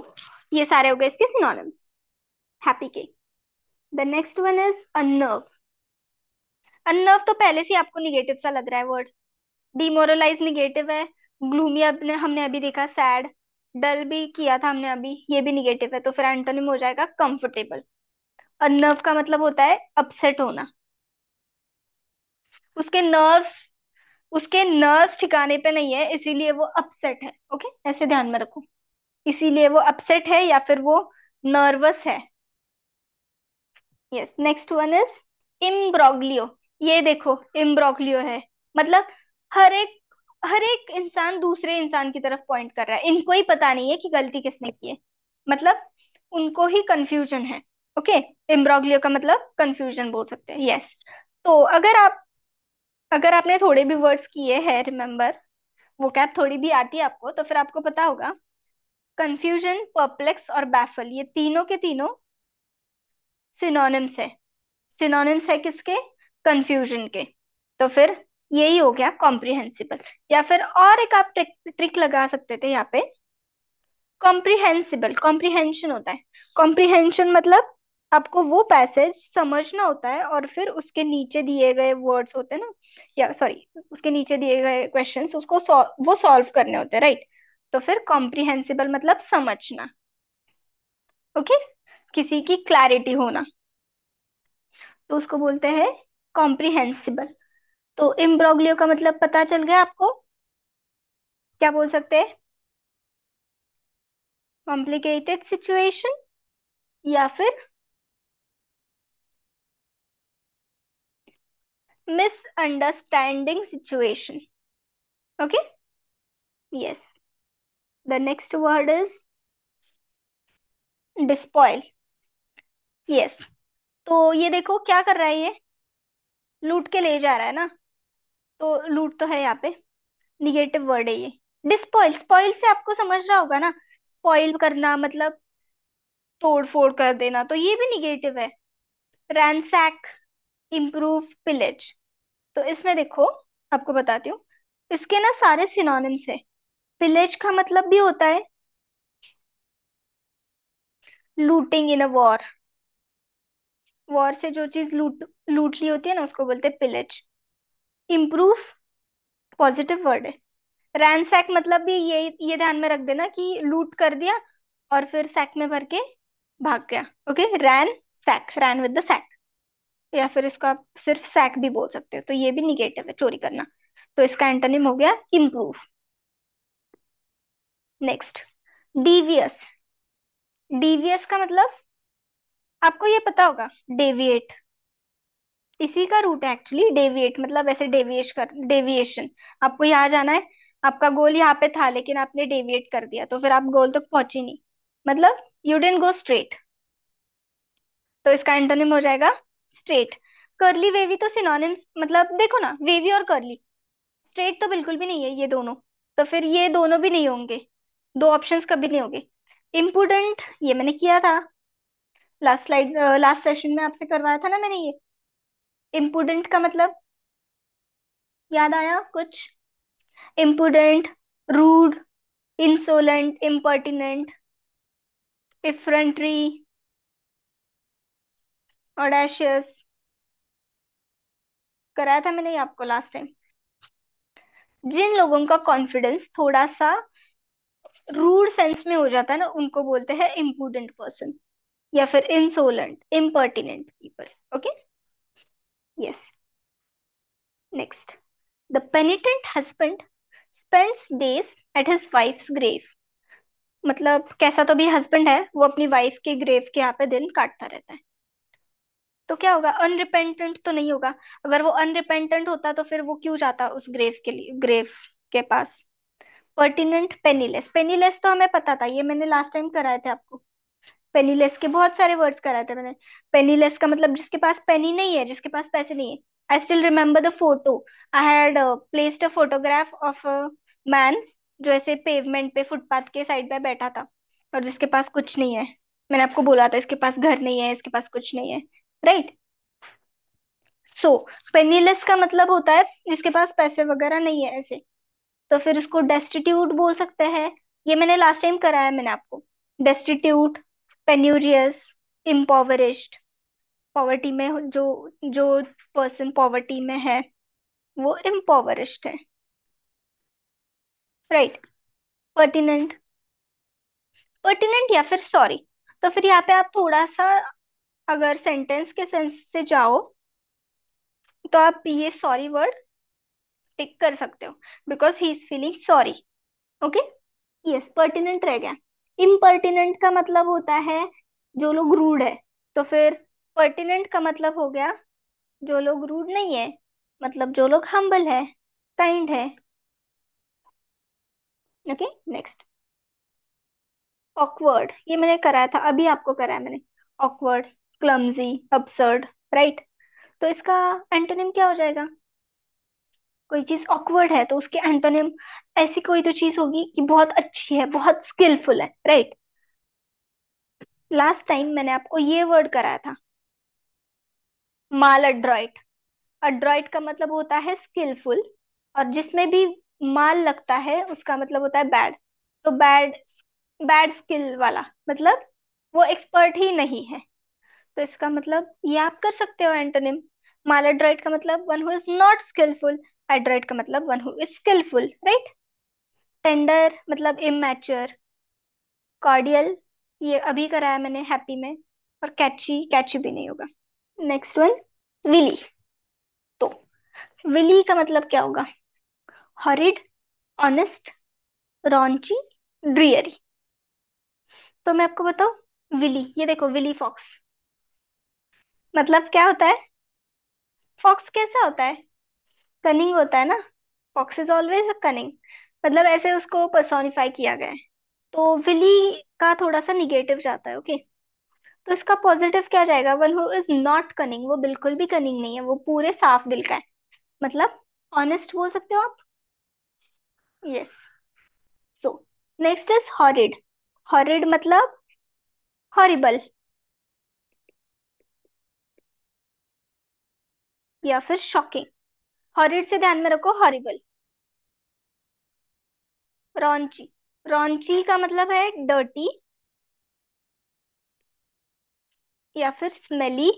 ये सारे हो गए इसके सिनोनिम्स हैप्पी के the next one is unnerve unnerve तो पहले से आपको निगेटिव सा लग रहा है वर्ड डिमोरलाइज निगेटिव है ग्लूमी अपने हमने अभी देखा सैड डल भी किया था हमने अभी ये भी निगेटिव है तो फिर एंटोनिम हो जाएगा कंफर्टेबल अनर्व का मतलब होता है अपसेट होना उसके नर्व्स उसके नर्व्स ठिकाने पे नहीं है इसीलिए वो अपसेट है ओके ऐसे ध्यान में रखो इसीलिए वो अपसेट है या फिर वो नर्वस है yes next one is imbroglio ये देखो इम्ब्रोगलियो है मतलब हर एक हर एक इंसान दूसरे इंसान की तरफ पॉइंट कर रहा है इनको ही पता नहीं है कि गलती किसने की है मतलब उनको ही कंफ्यूजन है ओके okay? इम्ब्रोगलियो का मतलब कंफ्यूजन बोल सकते हैं यस yes. तो अगर आप अगर आपने थोड़े भी वर्ड्स किए हैं रिमेम्बर कैप थोड़ी भी आती है आपको तो फिर आपको पता होगा कंफ्यूजन परप्लेक्स और बैफल ये तीनों के तीनों सिनोनिम्स है सिनोनिम्स है किसके कंफ्यूजन के तो फिर यही हो गया कॉम्प्रिहेंसिबल या फिर और एक आप ट्रिक ट्रिक लगा सकते थे यहाँ पे कॉम्प्रिहेंसिबल कॉम्प्रिहेंशन होता है कॉम्प्रिहेंशन मतलब आपको वो पैसेज समझना होता है और फिर उसके नीचे दिए गए वर्ड्स होते हैं ना या सॉरी उसके नीचे दिए गए क्वेश्चंस उसको सौ, वो सॉल्व करने होते हैं राइट तो फिर कॉम्प्रिहेंसिबल मतलब समझना ओके किसी की क्लैरिटी होना तो उसको बोलते हैं कॉम्प्रिहेंसिबल तो इम्ब्रोग्लियो का मतलब पता चल गया आपको क्या बोल सकते हैं कॉम्प्लिकेटेड सिचुएशन या फिर misunderstanding situation okay yes the next word is despoil yes तो ये देखो क्या कर रहा है ये लूट के ले जा रहा है ना तो लूट तो है यहाँ पे निगेटिव वर्ड है ये डिस्पॉइल स्पॉइल से आपको समझ रहा होगा ना स्पॉइल करना मतलब तोड़ फोड़ कर देना तो ये भी निगेटिव है रैनसैक इम्प्रूव पिलेज तो इसमें देखो आपको बताती हूँ इसके ना सारे सिनोनिम्स है पिलेज का मतलब भी होता है looting in a war war से जो चीज लूट लूट ली होती है ना उसको बोलते हैं पिलेज इम्प्रूव पॉजिटिव वर्ड है रैनसैक मतलब भी ये ये ध्यान में रख देना कि लूट कर दिया और फिर सैक में भर के भाग गया okay ransack ran with the sack या फिर इसको आप सिर्फ सैक भी बोल सकते हो तो ये भी निगेटिव है चोरी करना तो इसका एंटोनिम हो गया इम्प्रूव नेक्स्ट डीवियस डीवियस का मतलब आपको ये पता होगा डेविएट इसी का रूट है एक्चुअली डेविएट मतलब ऐसे डेविएश कर डेविएशन आपको यहाँ जाना है आपका गोल यहाँ पे था लेकिन आपने डेविएट कर दिया तो फिर आप गोल तक तो पहुंचे नहीं मतलब यू डेंट गो स्ट्रेट तो इसका एंटोनिम हो जाएगा स्ट्रेट कर्ली वेवी तो सिनोनिम्स मतलब देखो ना वेवी और कर्ली स्ट्रेट तो बिल्कुल भी नहीं है ये दोनों तो फिर ये दोनों भी नहीं होंगे दो ऑप्शंस कभी नहीं होंगे इम्पोर्टेंट ये मैंने किया था लास्ट स्लाइड लास्ट सेशन में आपसे करवाया था ना मैंने ये इम्पोर्टेंट का मतलब याद आया कुछ important rude insolent impertinent effrontery audacious कराया था मैंने आपको लास्ट टाइम जिन लोगों का कॉन्फिडेंस थोड़ा सा रूड सेंस में हो जाता है ना उनको बोलते हैं इम्पोर्टेंट पर्सन या फिर insolent impertinent people okay yes next the penitent husband spends days at his wife's grave मतलब कैसा तो भी हस्बैंड है वो अपनी वाइफ के ग्रेव के यहाँ पे दिन काटता रहता है तो क्या होगा अनरिपेंटेंट तो नहीं होगा अगर वो अनरिपेंटेंट होता तो फिर वो क्यों जाता उस ग्रेव के लिए ग्रेव के पास पर्टिनेंट पेनीलेस पेनीलेस तो हमें पता था ये मैंने लास्ट टाइम कराए थे आपको पेनीलेस के बहुत सारे वर्ड्स कराए थे मैंने पेनीलेस का मतलब जिसके पास पेनी नहीं है जिसके पास पैसे नहीं है I still remember the photo I had placed a photograph of a man जो ऐसे पेवमेंट पे फुटपाथ के साइड पे बैठा था और जिसके पास कुछ नहीं है मैंने आपको बोला था इसके पास घर नहीं है इसके पास कुछ नहीं है राइट सो पेनीलेस का मतलब होता है जिसके पास पैसे वगैरह नहीं है ऐसे तो फिर उसको डेस्टिट्यूट बोल सकते हैं ये मैंने लास्ट टाइम कराया मैंने आपको डेस्टिट्यूट पेन्यूरियस इम्पॉवरिस्ड पॉवर्टी में जो जो पर्सन पॉवर्टी में है वो इम्पॉवरिस्ड है राइट पर्टिनेंट पर्टिनेंट या फिर सॉरी तो फिर यहाँ पे आप थोड़ा सा अगर सेंटेंस के सेंस से जाओ तो आप ये सॉरी वर्ड टिक कर सकते हो because he is feeling sorry okay yes pertinent रह गया इम्पर्टिनेंट का मतलब होता है जो लोग रूड है तो फिर पर्टिनेंट का मतलब हो गया जो लोग रूड नहीं है मतलब जो लोग हम्बल है काइंड है ओके नेक्स्ट ऑकवर्ड ये मैंने कराया था अभी आपको कराया मैंने ऑकवर्ड क्लमजी अपसर्ड राइट तो इसका एंटोनिम क्या हो जाएगा कोई चीज ऑकवर्ड है तो उसके एंटोनिम ऐसी कोई तो चीज होगी कि बहुत अच्छी है बहुत स्किलफुल है राइट लास्ट टाइम मैंने आपको ये वर्ड कराया था माल अड्रॉइड अड्रॉइट का मतलब होता है स्किलफुल और जिसमें भी माल लगता है उसका मतलब होता है बैड तो बैड बैड स्किल वाला मतलब वो एक्सपर्ट ही नहीं है तो इसका मतलब ये आप कर सकते हो एंटोनिम मालेड्राइट का मतलब one who is not skilful adroit का मतलब one who is skilful right tender मतलब इमेच्योर कॉर्डियल ये अभी कराया मैंने हैप्पी में और कैची कैची भी नहीं होगा नेक्स्ट वन विली तो विली का मतलब क्या होगा हॉरिड ऑनेस्ट रॉन्ची ड्रियरी तो मैं आपको बताऊ विली ये देखो विली फॉक्स मतलब क्या होता है फॉक्स कैसा होता है कनिंग होता है ना fox is always a cunning मतलब ऐसे उसको पर्सोनिफाई किया गया है तो विली का थोड़ा सा निगेटिव जाता है ओके तो इसका पॉजिटिव क्या जाएगा one who is not cunning वो बिल्कुल भी कनिंग नहीं है वो पूरे साफ दिल का है मतलब ऑनेस्ट बोल सकते हो आप yes so next is horrid horrid मतलब हॉरिबल या फिर शॉकिंग हॉरिड से ध्यान में रखो हॉरिबल रॉन्ची रॉन्ची का मतलब है डर्टी या फिर स्मेली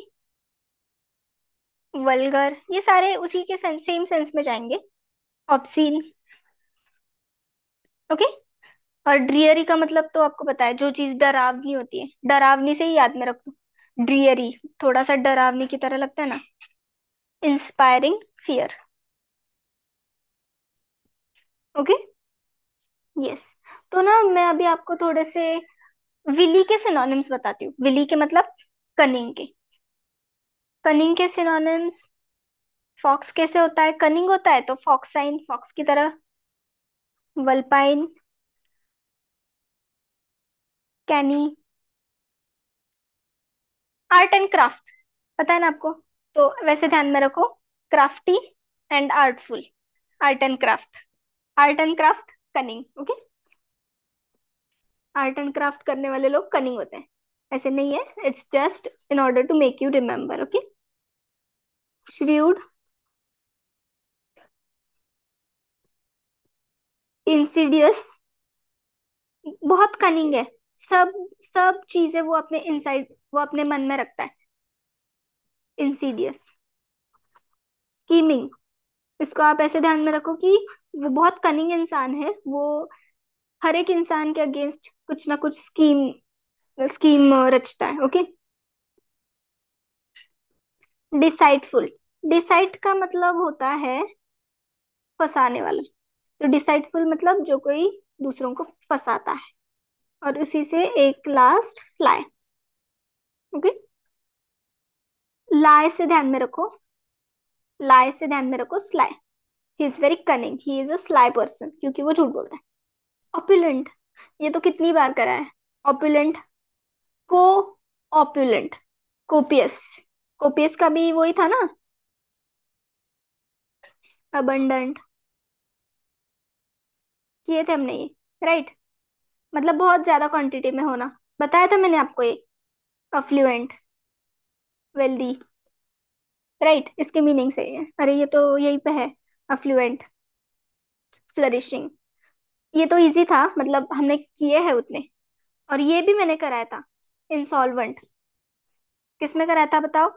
वल्गर ये सारे उसी के सेंस, सेम सेंस में जाएंगे ऑप्सीन ओके और ड्रियरी का मतलब तो आपको पता है जो चीज डरावनी होती है डरावनी से ही याद में रख ड्रियरी थोड़ा सा डरावनी की तरह लगता है ना inspiring fear. Okay okay? Yes yes. तो ना मैं अभी आपको थोड़े से विली के सिनोनिम्स बताती हूँ विली के मतलब कनिंग के कनिंग के सिनोनिम्स फॉक्स कैसे होता है कनिंग होता है तो फॉक्साइन फॉक्स की तरह vulpine canny art and craft पता है ना आपको तो वैसे ध्यान में रखो crafty and artful art and craft art and craft cunning okay art and craft करने वाले लोग कनिंग होते हैं ऐसे नहीं है it's just in order to make you remember okay shrewd insidious बहुत कनिंग है सब सब चीजें वो अपने इनसाइड वो अपने मन में रखता है इंसीडियस स्कीमिंग इसको आप ऐसे ध्यान में रखो कि वो बहुत कनिंग इंसान है वो हर एक इंसान के अगेंस्ट कुछ ना कुछ स्कीम स्कीम रचता है ओके डिसाइडफुल डिसाइड का मतलब होता है फंसाने वाला तो डिसाइडफुल मतलब जो कोई दूसरों को फंसाता है और उसी से एक लास्ट स्लाइड ओके okay? लाय से ध्यान में रखो लाय से ध्यान में रखो sly he is very cunning he is a sly person क्योंकि वो झूठ बोलता है ऑपुलेंट ये तो कितनी बार करा है ऑपुलेंट को ऑपुलेंट कोपियस कोपियस का भी वही था ना अबंडेंट किए थे हमने ये राइट मतलब बहुत ज्यादा क्वांटिटी में होना बताया था मैंने आपको ये अफ्लुएंट वेल्दी राइट इसके मीनिंग से है अरे ये तो यही पे है अफ्लुएंट फ्लरिशिंग ये तो इजी था मतलब हमने किए हैं उतने और ये भी मैंने कराया था इंसॉल्वेंट किसमें कराया था बताओ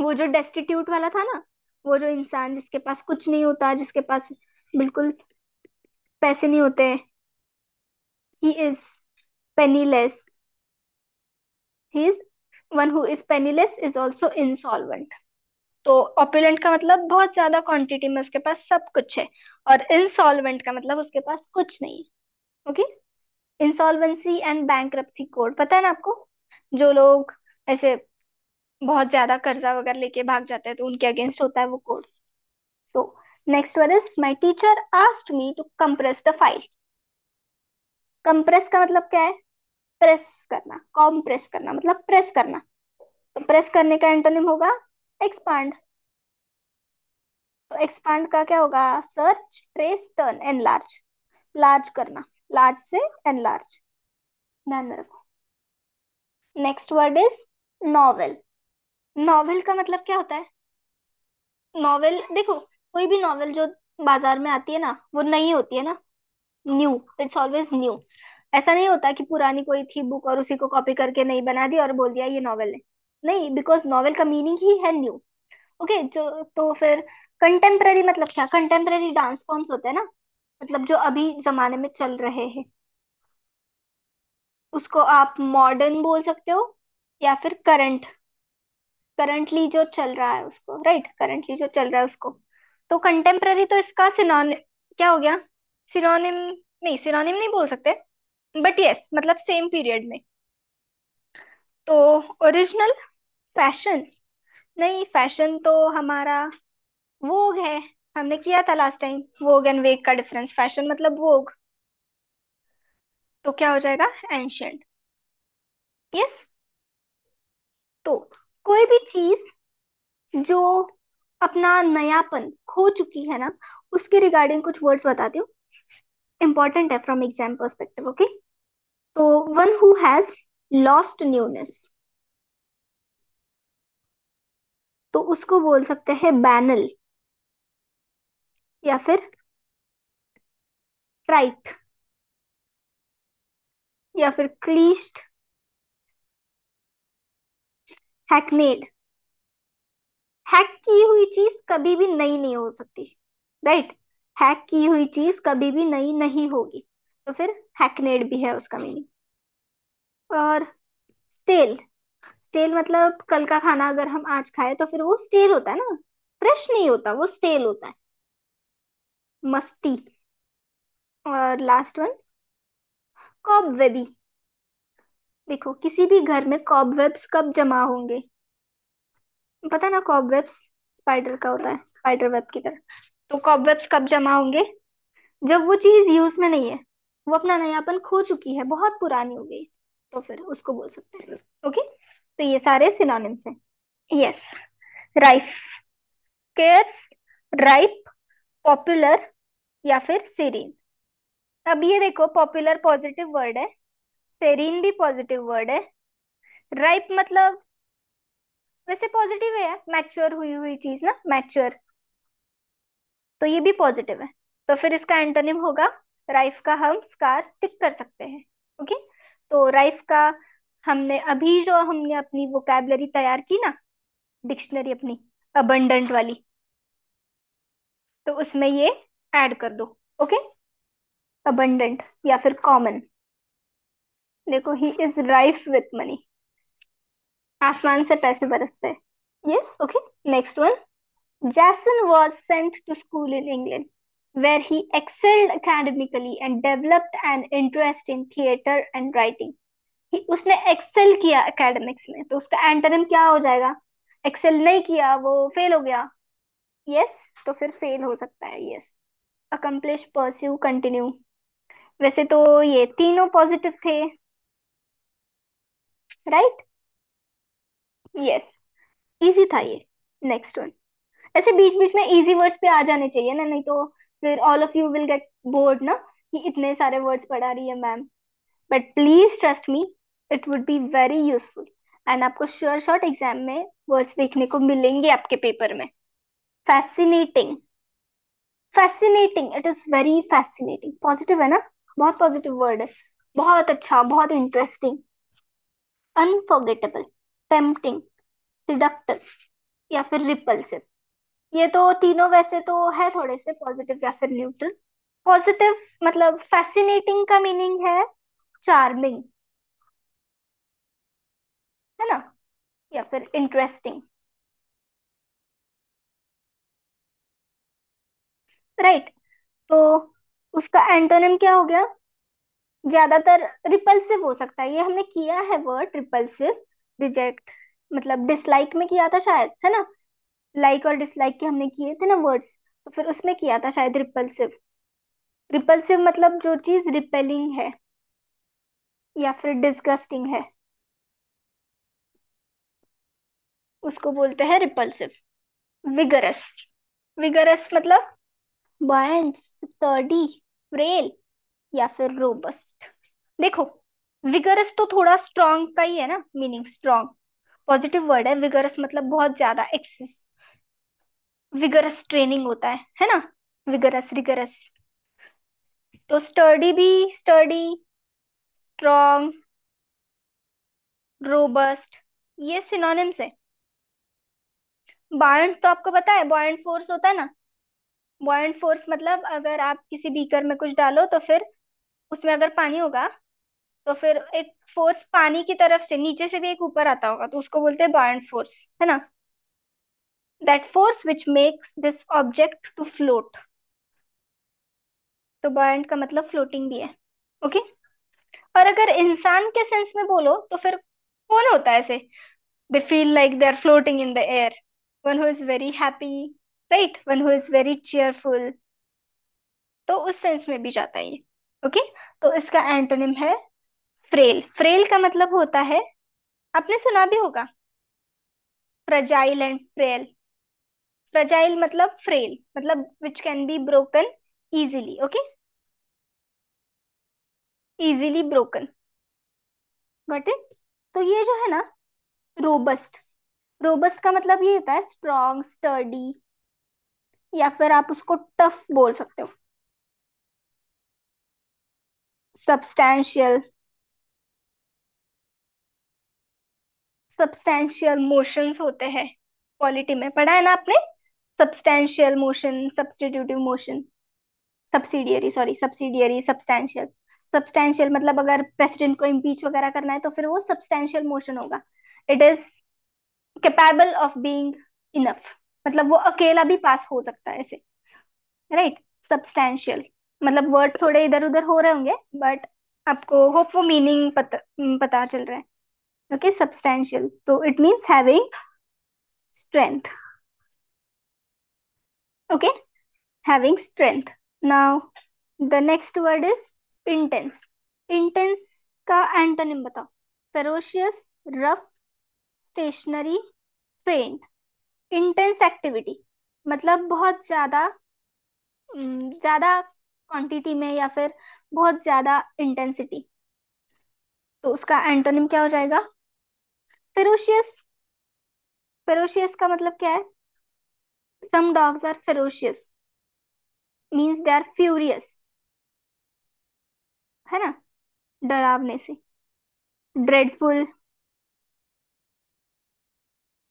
वो जो डेस्टिट्यूट वाला था ना वो जो इंसान जिसके पास कुछ नहीं होता जिसके पास बिल्कुल पैसे नहीं होते he is penniless he is one who is penniless is also insolvent तो ऑपुलेंट का मतलब बहुत ज्यादा क्वांटिटी में उसके पास सब कुछ है और इनसॉल्वेंट का मतलब उसके पास कुछ नहीं है okay insolvency and bank code पता है ना आपको जो लोग ऐसे बहुत ज्यादा कर्जा वगैरह लेके भाग जाते हैं तो उनके अगेंस्ट होता है वो code so next one is my teacher asked me to compress the file compress का मतलब क्या है प्रेस करना कॉम्प्रेस करना मतलब प्रेस करना तो प्रेस करने का एंटोनिम होगा एक्सपांड तो एक्सपांड का क्या होगा search trace turn enlarge large करना लार्ज से एन लार्ज ध्यान में रखो next word is novel novel का मतलब क्या होता है नॉवेल देखो कोई भी नॉवेल जो बाजार में आती है ना वो नई होती है ना न्यू इट्स ऑलवेज न्यू ऐसा नहीं होता कि पुरानी कोई थी बुक और उसी को कॉपी करके नहीं बना दी और बोल दिया ये नॉवेल है नहीं बिकॉज नॉवेल का मीनिंग ही है न्यू ओके okay, जो तो फिर कंटेम्प्रेरी मतलब क्या कंटेम्प्रेरी डांस फॉर्म्स होते हैं ना मतलब जो अभी जमाने में चल रहे हैं उसको आप मॉडर्न बोल सकते हो या फिर करंट करंटली जो चल रहा है उसको राइट करंटली जो चल रहा है उसको तो कंटेम्प्रेरी तो इसका सिनोनिम क्या हो गया सिनोनिम नहीं सिनोनिम नहीं बोल सकते बट यस मतलब सेम पीरियड में तो ओरिजिनल फैशन नहीं फैशन तो हमारा वोग है हमने किया था लास्ट टाइम वोग एंड वेग का डिफरेंस फैशन मतलब वोग तो क्या हो जाएगा एंशंट यस तो कोई भी चीज जो अपना नयापन खो चुकी है ना उसके रिगार्डिंग कुछ वर्ड्स बताती हूँ इंपॉर्टेंट है फ्रॉम एग्जाम परस्पेक्टिव ओके तो one who has lost newness तो उसको बोल सकते हैं बैनल या फिर ट्राइट या फिर क्लीस्ट हैकनेड हैक की हुई चीज कभी भी नई नहीं हो सकती राइट हैक की हुई चीज कभी भी नई नहीं होगी तो फिर हैकनेड भी है उसका मीनिंग और स्टेल स्टेल मतलब कल का खाना अगर हम आज खाए तो फिर वो स्टेल होता है ना फ्रेश नहीं होता वो स्टेल होता है मस्ती और लास्ट वन कॉबवेबी देखो किसी भी घर में कॉबवेब्स कब जमा होंगे पता ना कॉबवेब्स स्पाइडर का होता है स्पाइडर वेब की तरह तो कॉबवेब्स कब जमा होंगे जब वो चीज यूज में नहीं है वो अपना नयापन खो चुकी है बहुत पुरानी हो गई तो फिर उसको बोल सकते हैं ओके तो ये सारे सिनोनिम्स हैं yes rife cares ripe popular या फिर सेरीन अब ये देखो पॉपुलर पॉजिटिव वर्ड है सेरीन भी पॉजिटिव वर्ड है राइप मतलब वैसे पॉजिटिव है मैच्योर हुई हुई चीज ना मैच्योर तो ये भी पॉजिटिव है तो फिर इसका एंटोनिम होगा राइफ का हम स्कार स्टिक कर सकते हैं ओके तो राइफ का हमने अभी जो हमने अपनी वोकेबलरी तैयार की ना डिक्शनरी अपनी अबंडेंट वाली तो उसमें ये ऐड कर दो ओके अबंडेंट या फिर कॉमन देखो he is rife with money आसमान से पैसे बरसते हैं yes okay next one Jason was sent to school in England where he excelled academically and developed an interest in theater and writing. He, usne excel kiya academics mein to uska antonym kya ho jayega excel nahi kiya wo fail ho gaya yes, to fir fail ho sakta hai yes accomplish pursue continue वैसे तो ये तीनों पॉजिटिव थे राइट यस इजी था ये नेक्स्ट वन ऐसे बीच बीच में इजी वर्ड्स पे आ जाने चाहिए ना नहीं तो फिर all of you will get bored ना कि इतने सारे वर्ड्स पढ़ा रही है ma'am but please trust me it would be very useful and आपको श्योर शॉर्ट एग्जाम में वर्ड्स देखने को मिलेंगे आपके पेपर में fascinating fascinating it is very fascinating positive है ना बहुत पॉजिटिव वर्ड है बहुत अच्छा बहुत इंटरेस्टिंग अनफॉर्गेटेबल टेम्पटिंग सिडक्टिव या फिर रिपल्सिव ये तो तीनों वैसे तो है थोड़े से पॉजिटिव या फिर न्यूट्रल पॉजिटिव मतलब फैसिनेटिंग का मीनिंग है चार्मिंग है ना या फिर इंटरेस्टिंग राइट तो उसका एंटोनिम क्या हो गया ज्यादातर रिपल्सिव हो सकता है ये हमने किया है वर्ड रिपल्सिव रिजेक्ट मतलब डिसलाइक में किया था शायद है ना लाइक और डिसलाइक के हमने किए थे ना वर्ड्स तो फिर उसमें किया था शायद रिपल्सिव रिपल्सिव मतलब जो चीज रिपेलिंग है या फिर डिस्गस्टिंग है उसको बोलते हैं रिपल्सिव विगरस विगरस मतलब स्टर्डी फ्रेल या फिर रोबस्ट देखो विगरस तो थोड़ा स्ट्रांग का ही है ना मीनिंग स्ट्रांग पॉजिटिव वर्ड है विगरस मतलब बहुत ज्यादा एक्सेस विगरस ट्रेनिंग होता है है ना विगरस रिगरस तो स्टर्डी भी स्टर्डी स्ट्रॉन्ग रोबस्ट ये सिनोनिम्स है बॉयंट तो आपको पता है बॉयंट फोर्स होता है ना बॉयंट फोर्स मतलब अगर आप किसी बीकर में कुछ डालो तो फिर उसमें अगर पानी होगा तो फिर एक फोर्स पानी की तरफ से नीचे से भी एक ऊपर आता होगा तो उसको बोलते हैं बॉयंट फोर्स है ना that force which makes this object to float तो बॉयंट का मतलब फ्लोटिंग भी है ओके और अगर इंसान के सेंस में बोलो तो फिर कौन होता है ऐसे they feel like they are floating in the air one who is very happy right one who is very cheerful तो उस सेंस में भी जाता है ये ओके तो इसका एंटोनिम है फ्रेल फ्रेल का मतलब होता है आपने सुना भी होगा फ्रजाइल एंड फ्रेल फ्रजाइल मतलब फ्रेल मतलब which can be broken easily okay easily broken got it तो ये जो है ना रोबस्ट रोबस्ट का मतलब ये होता है स्ट्रॉन्ग स्टर्डी या फिर आप उसको टफ बोल सकते हो सब्सटैंशियल सब्सटैंशियल मोशंस होते हैं क्वालिटी में पढ़ा है ना आपने substantial motion substitutive motion subsidiary sorry subsidiary substantial substantial मतलब अगर प्रेसिडेंट को इम्पीच वगैरह करना है तो फिर वो सब्सटैंशियल मोशन होगा it is capable of being enough मतलब वो अकेला भी पास हो सकता है ऐसे राइट सब्सटैंशियल मतलब वर्ड थोड़े इधर उधर हो रहे होंगे बट आपको होप वो मीनिंग पता हम्म, पता चल रहा है ओके सब्सटैंशियल तो it means having strength okay having strength now the next word is intense intense का एंटोनिम बताओ ferocious rough stationary faint intense activity मतलब बहुत ज्यादा ज्यादा क्वांटिटी में या फिर बहुत ज्यादा इंटेंसिटी तो उसका एंटोनिम क्या हो जाएगा फेरोशियस फेरोशियस का मतलब क्या है some dogs are ferocious means they are furious है ना डरावने से ड्रेडफुल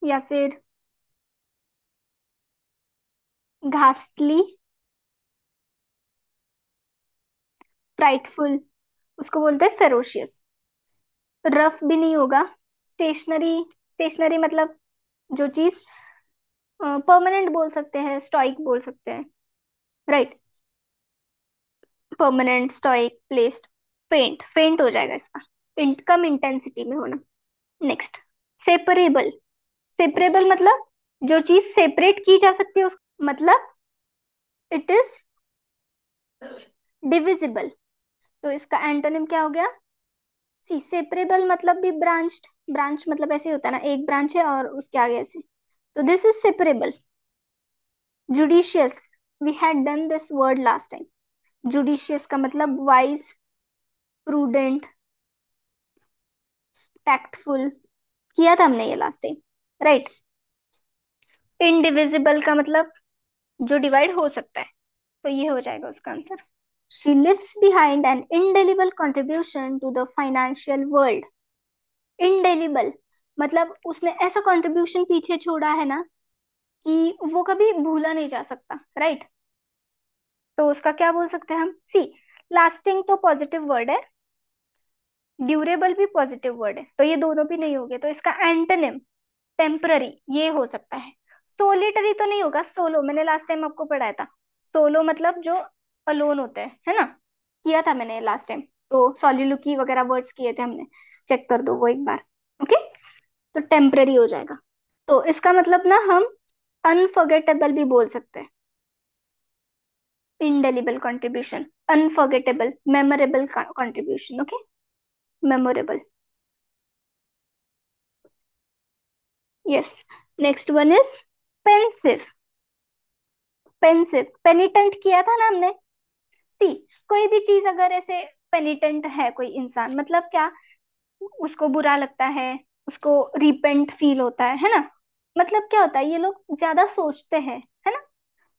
या फिर घास्टली फ्राइटफुल उसको बोलते हैं फेरोशियस रफ भी नहीं होगा स्टेशनरी स्टेशनरी मतलब जो चीज परमानेंट बोल सकते हैं स्टॉइक बोल सकते हैं राइट परमानेंट स्टॉइक प्लेस्ड फेंट फेंट हो जाएगा इसका इनकम इंटेंसिटी में होना नेक्स्ट सेपरेबल सेपरेबल मतलब जो चीज सेपरेट की जा सकती है उस मतलब इट इज डिविजिबल तो इसका एंटोनिम क्या हो गया सी सेपरेबल मतलब भी ब्रांच ब्रांच मतलब ऐसे होता है ना एक ब्रांच है और उसके आगे ऐसे So this is separable. Judicious. We had done this word last time. Judicious का मतलब wise, प्रूडेंट टैक्टफुल किया था हमने ये लास्ट टाइम राइट इनडिविजिबल का मतलब जो डिवाइड हो सकता है तो ये हो जाएगा उसका answer she lives behind an indelible contribution to the financial world indelible मतलब उसने ऐसा कंट्रीब्यूशन पीछे छोड़ा है ना कि वो कभी भूला नहीं जा सकता राइट तो उसका क्या बोल सकते हैं हम सी लास्टिंग तो पॉजिटिव वर्ड है ड्यूरेबल भी पॉजिटिव वर्ड है तो ये दोनों भी नहीं होंगे तो इसका एंटनिम टेम्पररी ये हो सकता है सोलिटरी तो नहीं होगा सोलो मैंने लास्ट टाइम आपको पढ़ाया था सोलो मतलब जो अलोन होते हैं है ना किया था मैंने लास्ट टाइम तो सोलिलुकी वगैरह वर्ड्स किए थे हमने चेक कर दो वो एक बार तो टेम्पररी हो जाएगा तो इसका मतलब ना हम अनफॉर्गेटेबल भी बोल सकते हैं indelible contribution unforgettable memorable contribution okay memorable yes next one is pensive pensive penitent किया था ना हमने सी कोई भी चीज अगर ऐसे पेनिटेंट है कोई इंसान मतलब क्या उसको बुरा लगता है उसको रिपेंट फील होता है है ना मतलब क्या होता है ये लोग ज्यादा सोचते हैं है ना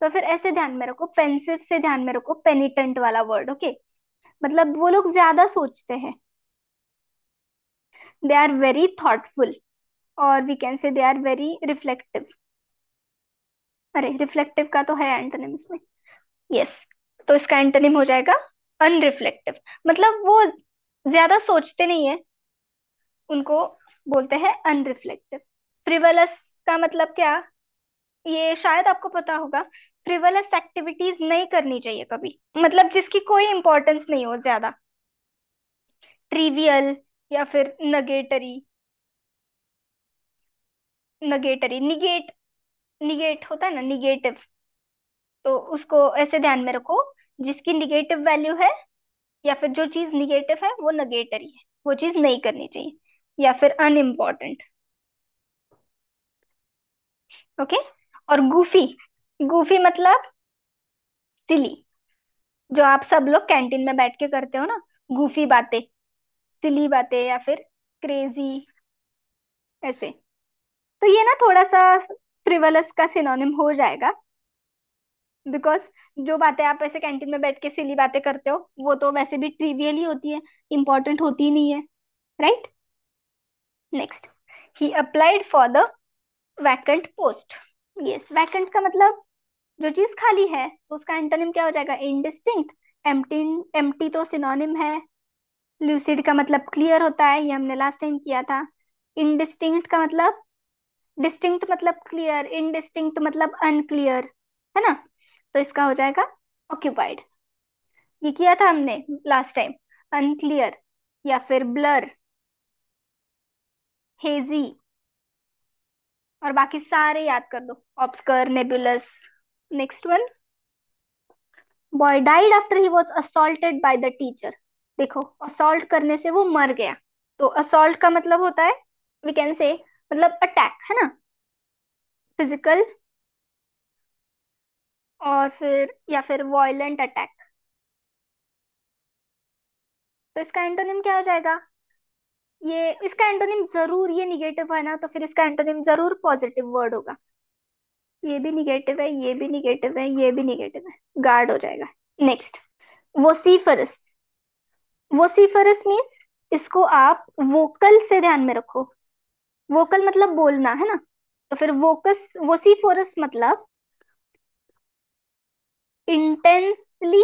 तो फिर ऐसे ध्यान में रखो पेंसिव से ध्यान में रखो पेनिटेंट वाला वर्ड ओके मतलब वो लोग ज्यादा सोचते हैं दे आर वेरी थॉटफुल और we can say they are very reflective अरे रिफ्लेक्टिव का तो है एंटोनिम इसमें यस yes. तो इसका एंटोनिम हो जाएगा अनरिफ्लेक्टिव मतलब वो ज्यादा सोचते नहीं है उनको बोलते हैं अनरिफ्लेक्टिव फ्रिवलस का मतलब क्या ये शायद आपको पता होगा फ्रिवलस एक्टिविटीज नहीं करनी चाहिए कभी मतलब जिसकी कोई इंपॉर्टेंस नहीं हो ज्यादा ट्रिवियल या फिर नगेटरी नगेटरी निगेट निगेट होता है ना निगेटिव तो उसको ऐसे ध्यान में रखो जिसकी निगेटिव वैल्यू है या फिर जो चीज निगेटिव है वो नगेटरी है वो चीज नहीं करनी चाहिए या फिर अनइम्पॉर्टेंट ओके okay? और गुफी गुफी मतलब सिली जो आप सब लोग कैंटीन में बैठ के करते हो ना गुफी बातें सिली बातें या फिर क्रेजी ऐसे तो ये ना थोड़ा सा फ्रिवलस का सिनोनिम हो जाएगा बिकॉज जो बातें आप ऐसे कैंटीन में बैठ के सिली बातें करते हो वो तो वैसे भी ट्रिवियल ही होती है इंपॉर्टेंट होती ही नहीं है right right? Next he applied for the vacant post yes vacant का मतलब जो चीज खाली है तो उसका एंटोनिम क्या हो जाएगा इनडिस्टिंक्ट एम्प्टी एम्प्टी तो सिनोनिम है लूसिड का मतलब क्लियर होता है ये हमने लास्ट टाइम किया था इनडिस्टिंक्ट का मतलब डिस्टिंक्ट मतलब क्लियर इनडिस्टिंक्ट मतलब अनक्लियर है ना तो इसका हो जाएगा ऑक्यूपाइड ये किया था हमने लास्ट टाइम अनक्लियर या फिर ब्लर हेजी और बाकी सारे याद कर दो obscure nebulous next one boy died after he was assaulted by the teacher देखो असोल्ट करने से वो मर गया तो असोल्ट का मतलब होता है वी कैन से मतलब अटैक है ना फिजिकल और फिर या फिर वॉयलेंट अटैक तो इसका एंटोनिम क्या हो जाएगा ये इसका एंटोनिम जरूर ये निगेटिव है ना तो फिर इसका एंटोनिम जरूर पॉजिटिव वर्ड होगा ये भी निगेटिव है ये भी निगेटिव है ये भी निगेटिव है गार्ड हो जाएगा नेक्स्ट वोसीफरस वोसीफरस मीन्स इसको आप वोकल से ध्यान में रखो वोकल मतलब बोलना है ना तो फिर वोकस वोसीफोरस मतलब इंटेंसली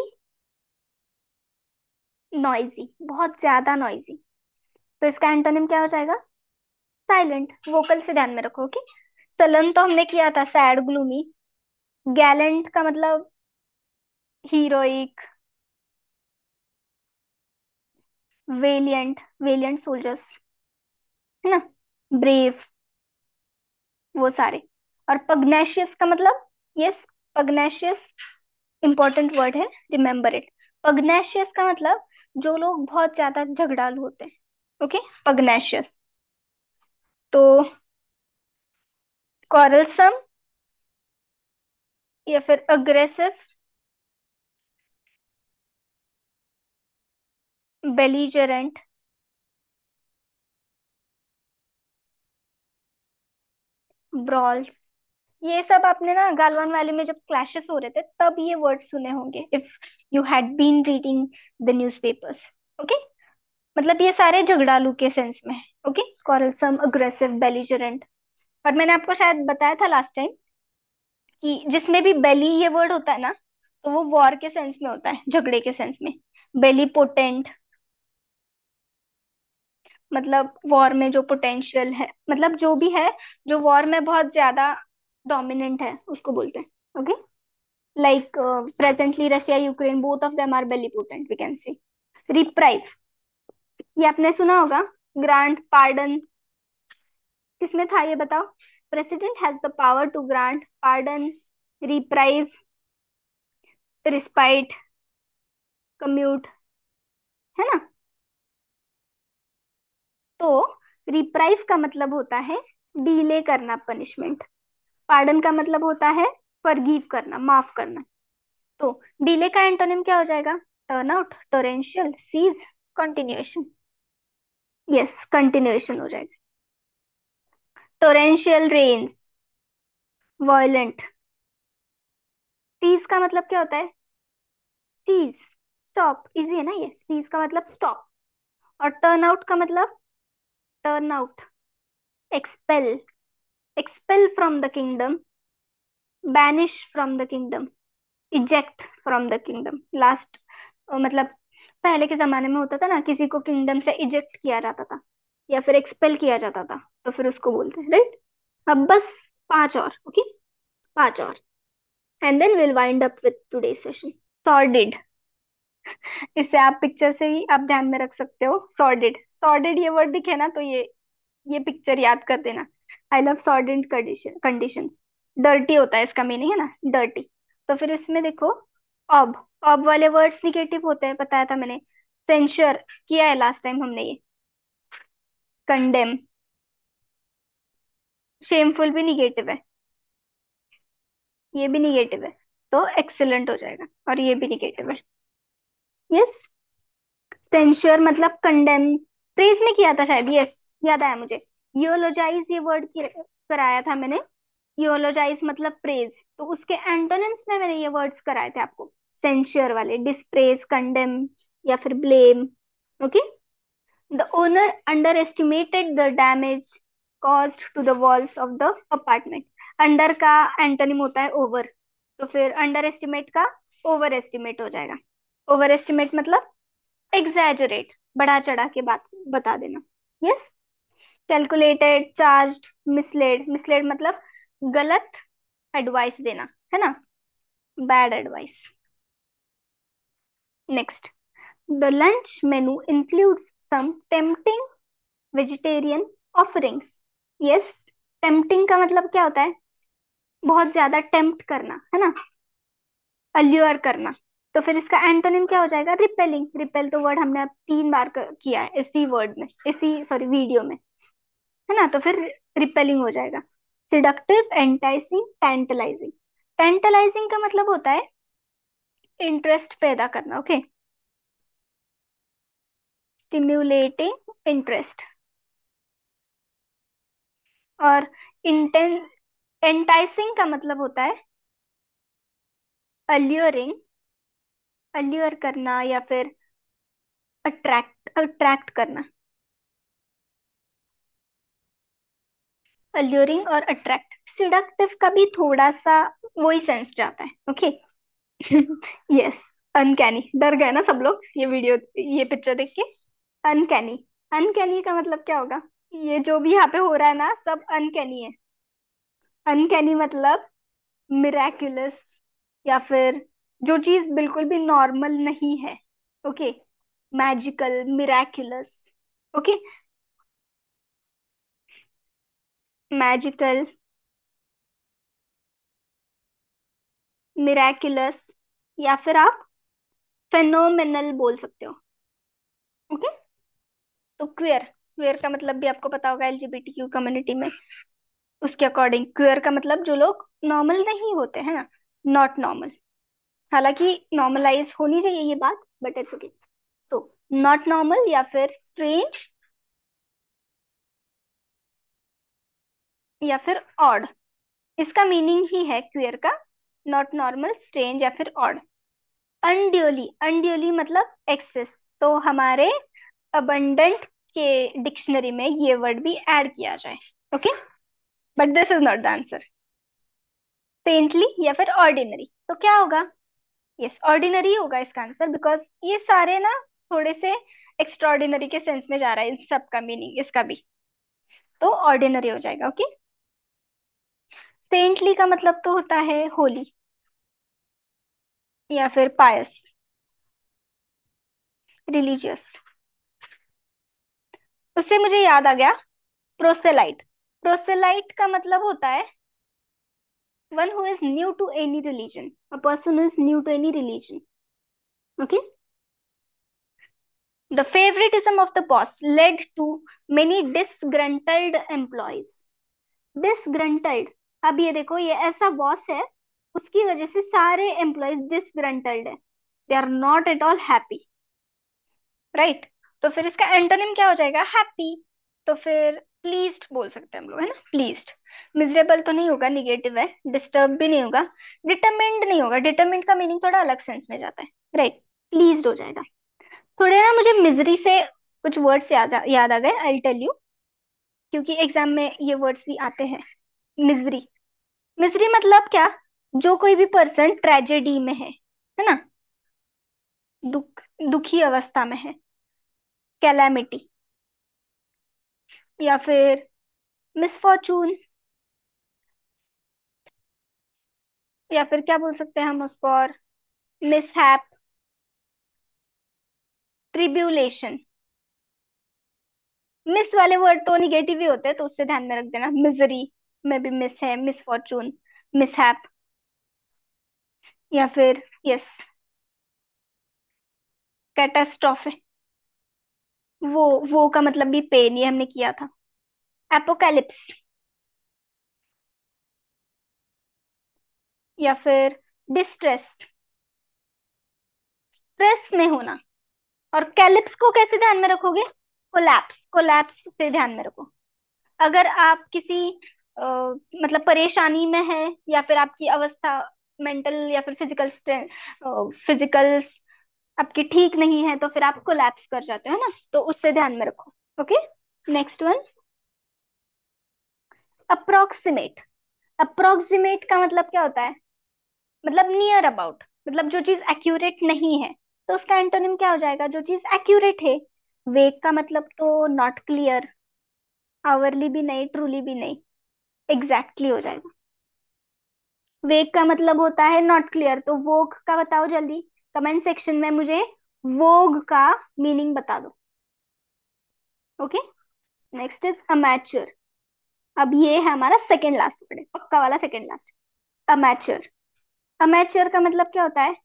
नॉइजी बहुत ज्यादा नॉइजी तो इसका एंटोनिम क्या हो जाएगा साइलेंट वोकल से ध्यान में रखो ओके सलन तो हमने किया था सैड ग्लूमी गैलेंट का मतलब हीरोइक वेलियंट वेलियंट सोल्जर्स है ना ब्रेव वो सारे और पग्नेशियस का मतलब यस पग्नेशियस इंपॉर्टेंट वर्ड है रिमेम्बर इट पग्नेशियस का मतलब जो लोग बहुत ज्यादा झगड़ालू होते हैं ओके पग्नेशियस तो कॉरलसम या फिर अग्रेसिव बेलीजरेंट ब्रॉल्स ये सब आपने ना गालवान वैली में जब क्लैशेस हो रहे थे तब ये वर्ड सुने होंगे if you had been reading the newspapers okay मतलब ये सारे झगड़ालू के सेंस में है ओके quarrelsome अग्रेसिव belligerent और मैंने आपको शायद बताया था लास्ट टाइम कि जिसमें भी बेली ये वर्ड होता है ना तो वो वॉर के सेंस में होता है झगड़े के सेंस में बेली पोटेंट मतलब वॉर में जो पोटेंशियल है मतलब जो भी है जो वॉर में बहुत ज्यादा डोमिनेंट है उसको बोलते हैं okay like presently Russia Ukraine both of them are bellipotent we can see reprieve ये आपने सुना होगा ग्रांट पार्डन किसमें था ये बताओ president has the power to grant pardon reprieve respite commute है ना तो रिप्राइव का मतलब होता है डीले करना पनिशमेंट पार्डन का मतलब होता है फर्गीव करना माफ करना तो डीले का एंटोनिम क्या हो जाएगा turn out torrential cease continuation yes continuation हो जाएगा टोरेंशियल रेन्स वॉयलेंट सीज का मतलब क्या होता है सीज स्टॉप इजी है ना ये सीज का मतलब स्टॉप और टर्न आउट का मतलब turn out expel expel from the kingdom banish from the kingdom eject from the kingdom last मतलब पहले के जमाने में होता था ना किसी को किंगडम से इजेक्ट किया जाता था या फिर एक्सपेल किया जाता था तो फिर उसको बोलते हैं राइट अब बस पांच और ओके पांच और and then will wind up with today session sordid इसे आप पिक्चर से ही आप ध्यान में रख सकते हो सॉर्डेड सॉर्डेड ये वर्ड दिखे ना तो ये ये पिक्चर याद कर देना I love sordid condition conditions dirty होता है इसका मीनिंग है ना डर्टी तो फिर इसमें देखो अब अब वाले वर्ड्स निगेटिव होते हैं बताया था मैंने सेंशर किया है लास्ट टाइम हमने ये कंडेम शेमफुल भी निगेटिव है ये भी निगेटिव है तो एक्सेलेंट हो जाएगा और ये भी निगेटिव है यस सेंशर मतलब कंडेम प्रेज में किया था शायद यस याद आया मुझे योलोजाइज ये वर्ड कराया था मैंने योलोजाइज मतलब प्रेज तो उसके एंटोनिम्स में मैंने ये वर्ड्स कराए थे आपको सेंश्योर वाले डिस्प्रेस कंडेम या फिर blame okay the owner underestimated the damage cause to the walls of the apartment under का एंटनिम होता है ओवर तो फिर अंडर एस्टिमेट का ओवर एस्टिमेट हो जाएगा ओवर एस्टिमेट मतलब एग्जैजरेट बढ़ा चढ़ा के बात बता देना yes calculated charge misled misled मतलब गलत एडवाइस देना है ना bad advice Next, the lunch menu includes some tempting vegetarian offerings yes tempting का मतलब क्या होता है बहुत ज्यादा टेम्प्ट करना है ना अल्यूअर करना तो फिर इसका एंटोनिम क्या हो जाएगा रिपेलिंग रिपेल तो वर्ड हमने अब तीन बार किया है इसी वर्ड में इसी सॉरी वीडियो में है ना तो फिर रिपेलिंग हो जाएगा सिडक्टिव एंटाइसिंग टेंटलाइजिंग टेंटलाइजिंग का मतलब होता है इंटरेस्ट पैदा करना ओके स्टिम्युलेटिंग इंटरेस्ट और इंटेन एंटाइसिंग का मतलब होता है अल्यूरिंग अल्यूर करना या फिर अट्रैक्ट अट्रैक्ट करना अल्यूरिंग और अट्रैक्ट सिडक्टिव का भी थोड़ा सा वही सेंस जाता है ओके okay? यस [LAUGHS] अनकैनी डर गए ना सब लोग ये वीडियो ये पिक्चर देख के अनकैनी अनकैनी का मतलब क्या होगा ये जो भी यहाँ पे हो रहा है ना सब अनकैनी है अनकैनी मतलब मिराक्युलस या फिर जो चीज बिल्कुल भी नॉर्मल नहीं है okay magical miraculous okay magical miraculous या फिर आप फेनोमेनल बोल सकते हो ओके तो क्वेयर क्वेयर का मतलब भी आपको पता होगा एलजीबीटी क्यू कम्युनिटी में उसके अकॉर्डिंग क्वेयर का मतलब जो लोग नॉर्मल नहीं होते हैं ना नॉट नॉर्मल हालांकि नॉर्मलाइज होनी चाहिए ये बात but it's okay so not normal या फिर स्ट्रेंज या फिर ऑड इसका मीनिंग ही है क्वेयर का नॉट नॉर्मल स्ट्रेंज या फिर ऑड अनड्यूली अनड्यूली मतलब एक्सेस तो हमारे अबंडेंट के डिक्शनरी में ये वर्ड भी ऐड किया जाए okay but this is not the answer saintly या फिर ऑर्डिनरी तो क्या होगा यस yes, ऑर्डिनरी होगा इसका आंसर बिकॉज ये सारे ना थोड़े से एक्स्ट्रॉर्डिनरी के सेंस में जा रहा है इन सब का मीनिंग इसका भी तो ऑर्डिनरी हो जाएगा ओके okay? सेंटली का मतलब तो होता है होली या फिर पायस रिलीजियस उससे मुझे याद आ गया प्रोसेलाइट प्रोसेलाइट का मतलब होता है one who is new to any religion a person who is new to any religion okay the favouritism of the boss led to many disgruntled employees disgruntled अब ये देखो ये ऐसा बॉस है उसकी वजह से सारे एम्प्लॉयज डिसग्रंटल्ड है they are not at all happy right तो फिर इसका एंटोनिम क्या हो जाएगा हैप्पी तो फिर प्लीज्ड बोल सकते हैं हम लोग है ना प्लीज्ड मिजरेबल तो नहीं होगा निगेटिव है डिस्टर्ब भी नहीं होगा डिटर्मेंट नहीं होगा डिटर्मेंट का मीनिंग थोड़ा अलग सेंस में जाता है राइट प्लीज हो जाएगा थोड़े ना मुझे मिजरी से कुछ वर्ड्स याद याद आ गए आई टेल यू क्योंकि एग्जाम में ये वर्ड्स भी आते हैं मिजरी मिजरी मतलब क्या जो कोई भी पर्सन ट्रेजेडी में है है ना दुख दुखी अवस्था में है कैलामिटी या फिर मिसफॉर्चून या फिर क्या बोल सकते हैं हम उसको और मिसहैप ट्रिब्यूलेशन मिस वाले वर्ड तो निगेटिव ही होते हैं तो उससे ध्यान में रख देना मिजरी मे बी मिस है मिस फॉर्चून मिस हैप या फिर यस कैटास्ट्रॉफे वो वो का मतलब भी पेन ये हमने किया था एपोकैलिप्स या फिर डिस्ट्रेस स्ट्रेस में होना और कैलिप्स को कैसे ध्यान में रखोगे कोलैप्स कोलैप्स से ध्यान में रखो अगर आप किसी मतलब परेशानी में है या फिर आपकी अवस्था मेंटल या फिर फिजिकल फिजिकल्स आपकी ठीक नहीं है तो फिर आप कोलैप्स कर जाते हो ना तो उससे ध्यान में रखो okay next one approximate approximate का मतलब क्या होता है मतलब नियर अबाउट मतलब जो चीज एक्यूरेट नहीं है तो उसका एंटोनिम क्या हो जाएगा जो चीज एक्यूरेट है वेक का मतलब तो नॉट क्लियर आवरली भी नहीं ट्रूली भी नहीं एग्जैक्टली exactly हो जाएगा वेक का मतलब होता है नॉट क्लियर तो वोग का बताओ जल्दी कमेंट सेक्शन में मुझे वोग का मीनिंग बता दो ओके नेक्स्ट इज अमेच्योर अब ये है हमारा सेकेंड लास्ट वर्ड पक्का वाला सेकेंड लास्ट अमेच्योर अमेच्योर का मतलब क्या होता है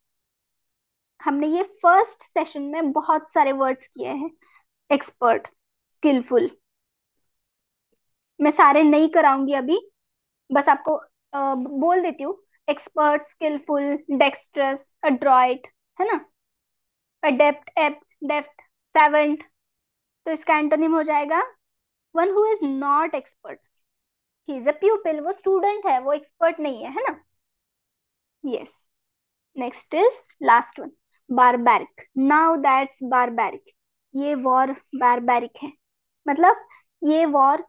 हमने ये फर्स्ट सेशन में बहुत सारे वर्ड्स किए हैं एक्सपर्ट स्किलफुल मैं सारे नहीं कराऊंगी अभी बस आपको आ, बोल देती हूँ एक्सपर्ट स्किलफुल डेक्स्ट्रस अड्रॉइट है ना अडेप्ट एप्ट डेफ्ट सेवेंट तो इसका एंटोनिम हो जाएगा one who is not expert he is a pupil वो स्टूडेंट है वो एक्सपर्ट नहीं है है ना yes next is last one barbaric now that's barbaric ये वॉर बारबैरिक है मतलब ये वॉर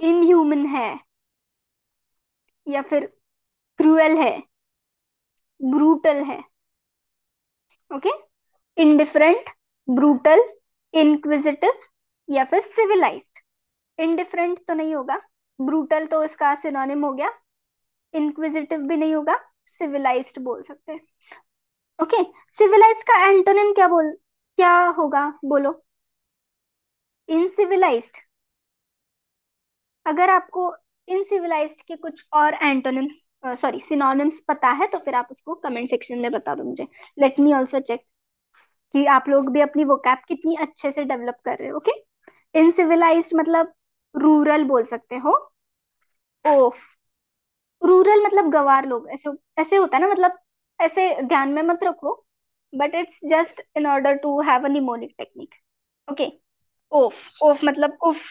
इनह्यूमन है या फिर क्रूएल है ब्रूटल है ओके इनडिफरेंट ब्रूटल इनक्विजिटिव या फिर सिविलाइज्ड इनडिफरेंट तो नहीं होगा ब्रूटल तो इसका सिनोनिम हो गया इनक्विजिटिव भी नहीं होगा सिविलाइज्ड बोल सकते हैं ओके सिविलाइज्ड का एंटोनिम क्या बोल क्या होगा बोलो इनसिविलाइज्ड अगर आपको इनसिविलाइज्ड के कुछ और एंटोनिम्स सॉरी सिनोनिम्स पता है तो फिर आप उसको कमेंट सेक्शन में बता दो मुझे लेट मी ऑल्सो चेक कि आप लोग भी अपनी वोकैब कितनी अच्छे से डेवलप कर रहे हो ओके इनसिविलाइज्ड मतलब रूरल बोल सकते हो ओफ रूरल मतलब गवार लोग ऐसे ऐसे होता है ना मतलब ऐसे ध्यान में मत रखो but it's just in order to have a mnemonic technique okay oof oof मतलब उफ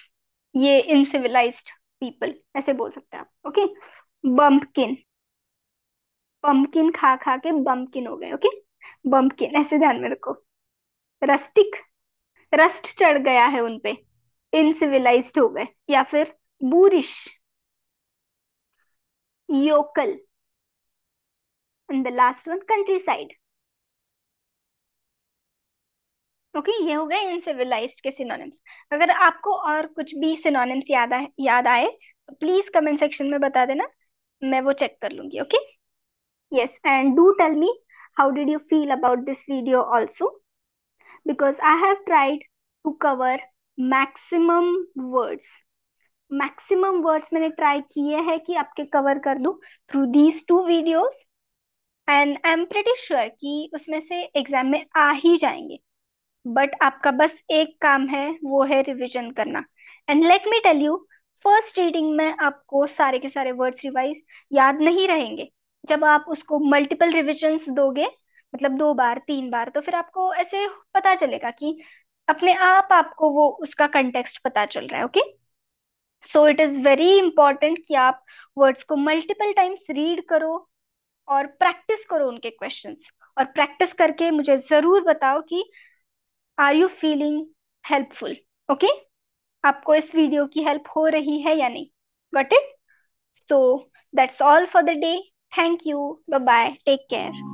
ये इनसिविलाइज पीपल ऐसे बोल सकते हैं आप ओके बम्पकिन बम्पकिन खा खा के बम्पकिन हो गए ओके बम्पकिन ऐसे ध्यान में रखो रस्टिक रस्ट चढ़ गया है उनपे इनसिविलाइज हो गए या फिर boorish yokel and the last one countryside okay okay, ये हो गए इन सिविलाइज के सिनोनिम्स अगर आपको और कुछ भी सिनोनिम्स याद आ, याद आए तो प्लीज कमेंट सेक्शन में बता देना मैं वो चेक कर लूंगी okay yes and do tell me how did you feel about this video also because I have tried to cover maximum words maximum words मैंने ट्राई किए हैं कि आपके कवर कर दूं through these two videos and I am pretty sure कि उसमें से एग्जाम में आ ही जाएंगे बट आपका बस एक काम है वो है रिविजन करना and let me tell you first reading में आपको सारे के सारे वर्ड्स रिवाइज याद नहीं रहेंगे जब आप उसको मल्टीपल रिविजन दोगे मतलब दो बार तीन बार तो फिर आपको ऐसे पता चलेगा कि अपने आप आपको वो उसका कंटेक्सट पता चल रहा है okay so it is very important कि आप वर्ड्स को मल्टीपल टाइम्स रीड करो और प्रैक्टिस करो उनके क्वेश्चंस और प्रैक्टिस करके मुझे जरूर बताओ कि are you feeling helpful okay आपको इस वीडियो की हेल्प हो रही है या नहीं but it so that's all for the day thank you bye bye take care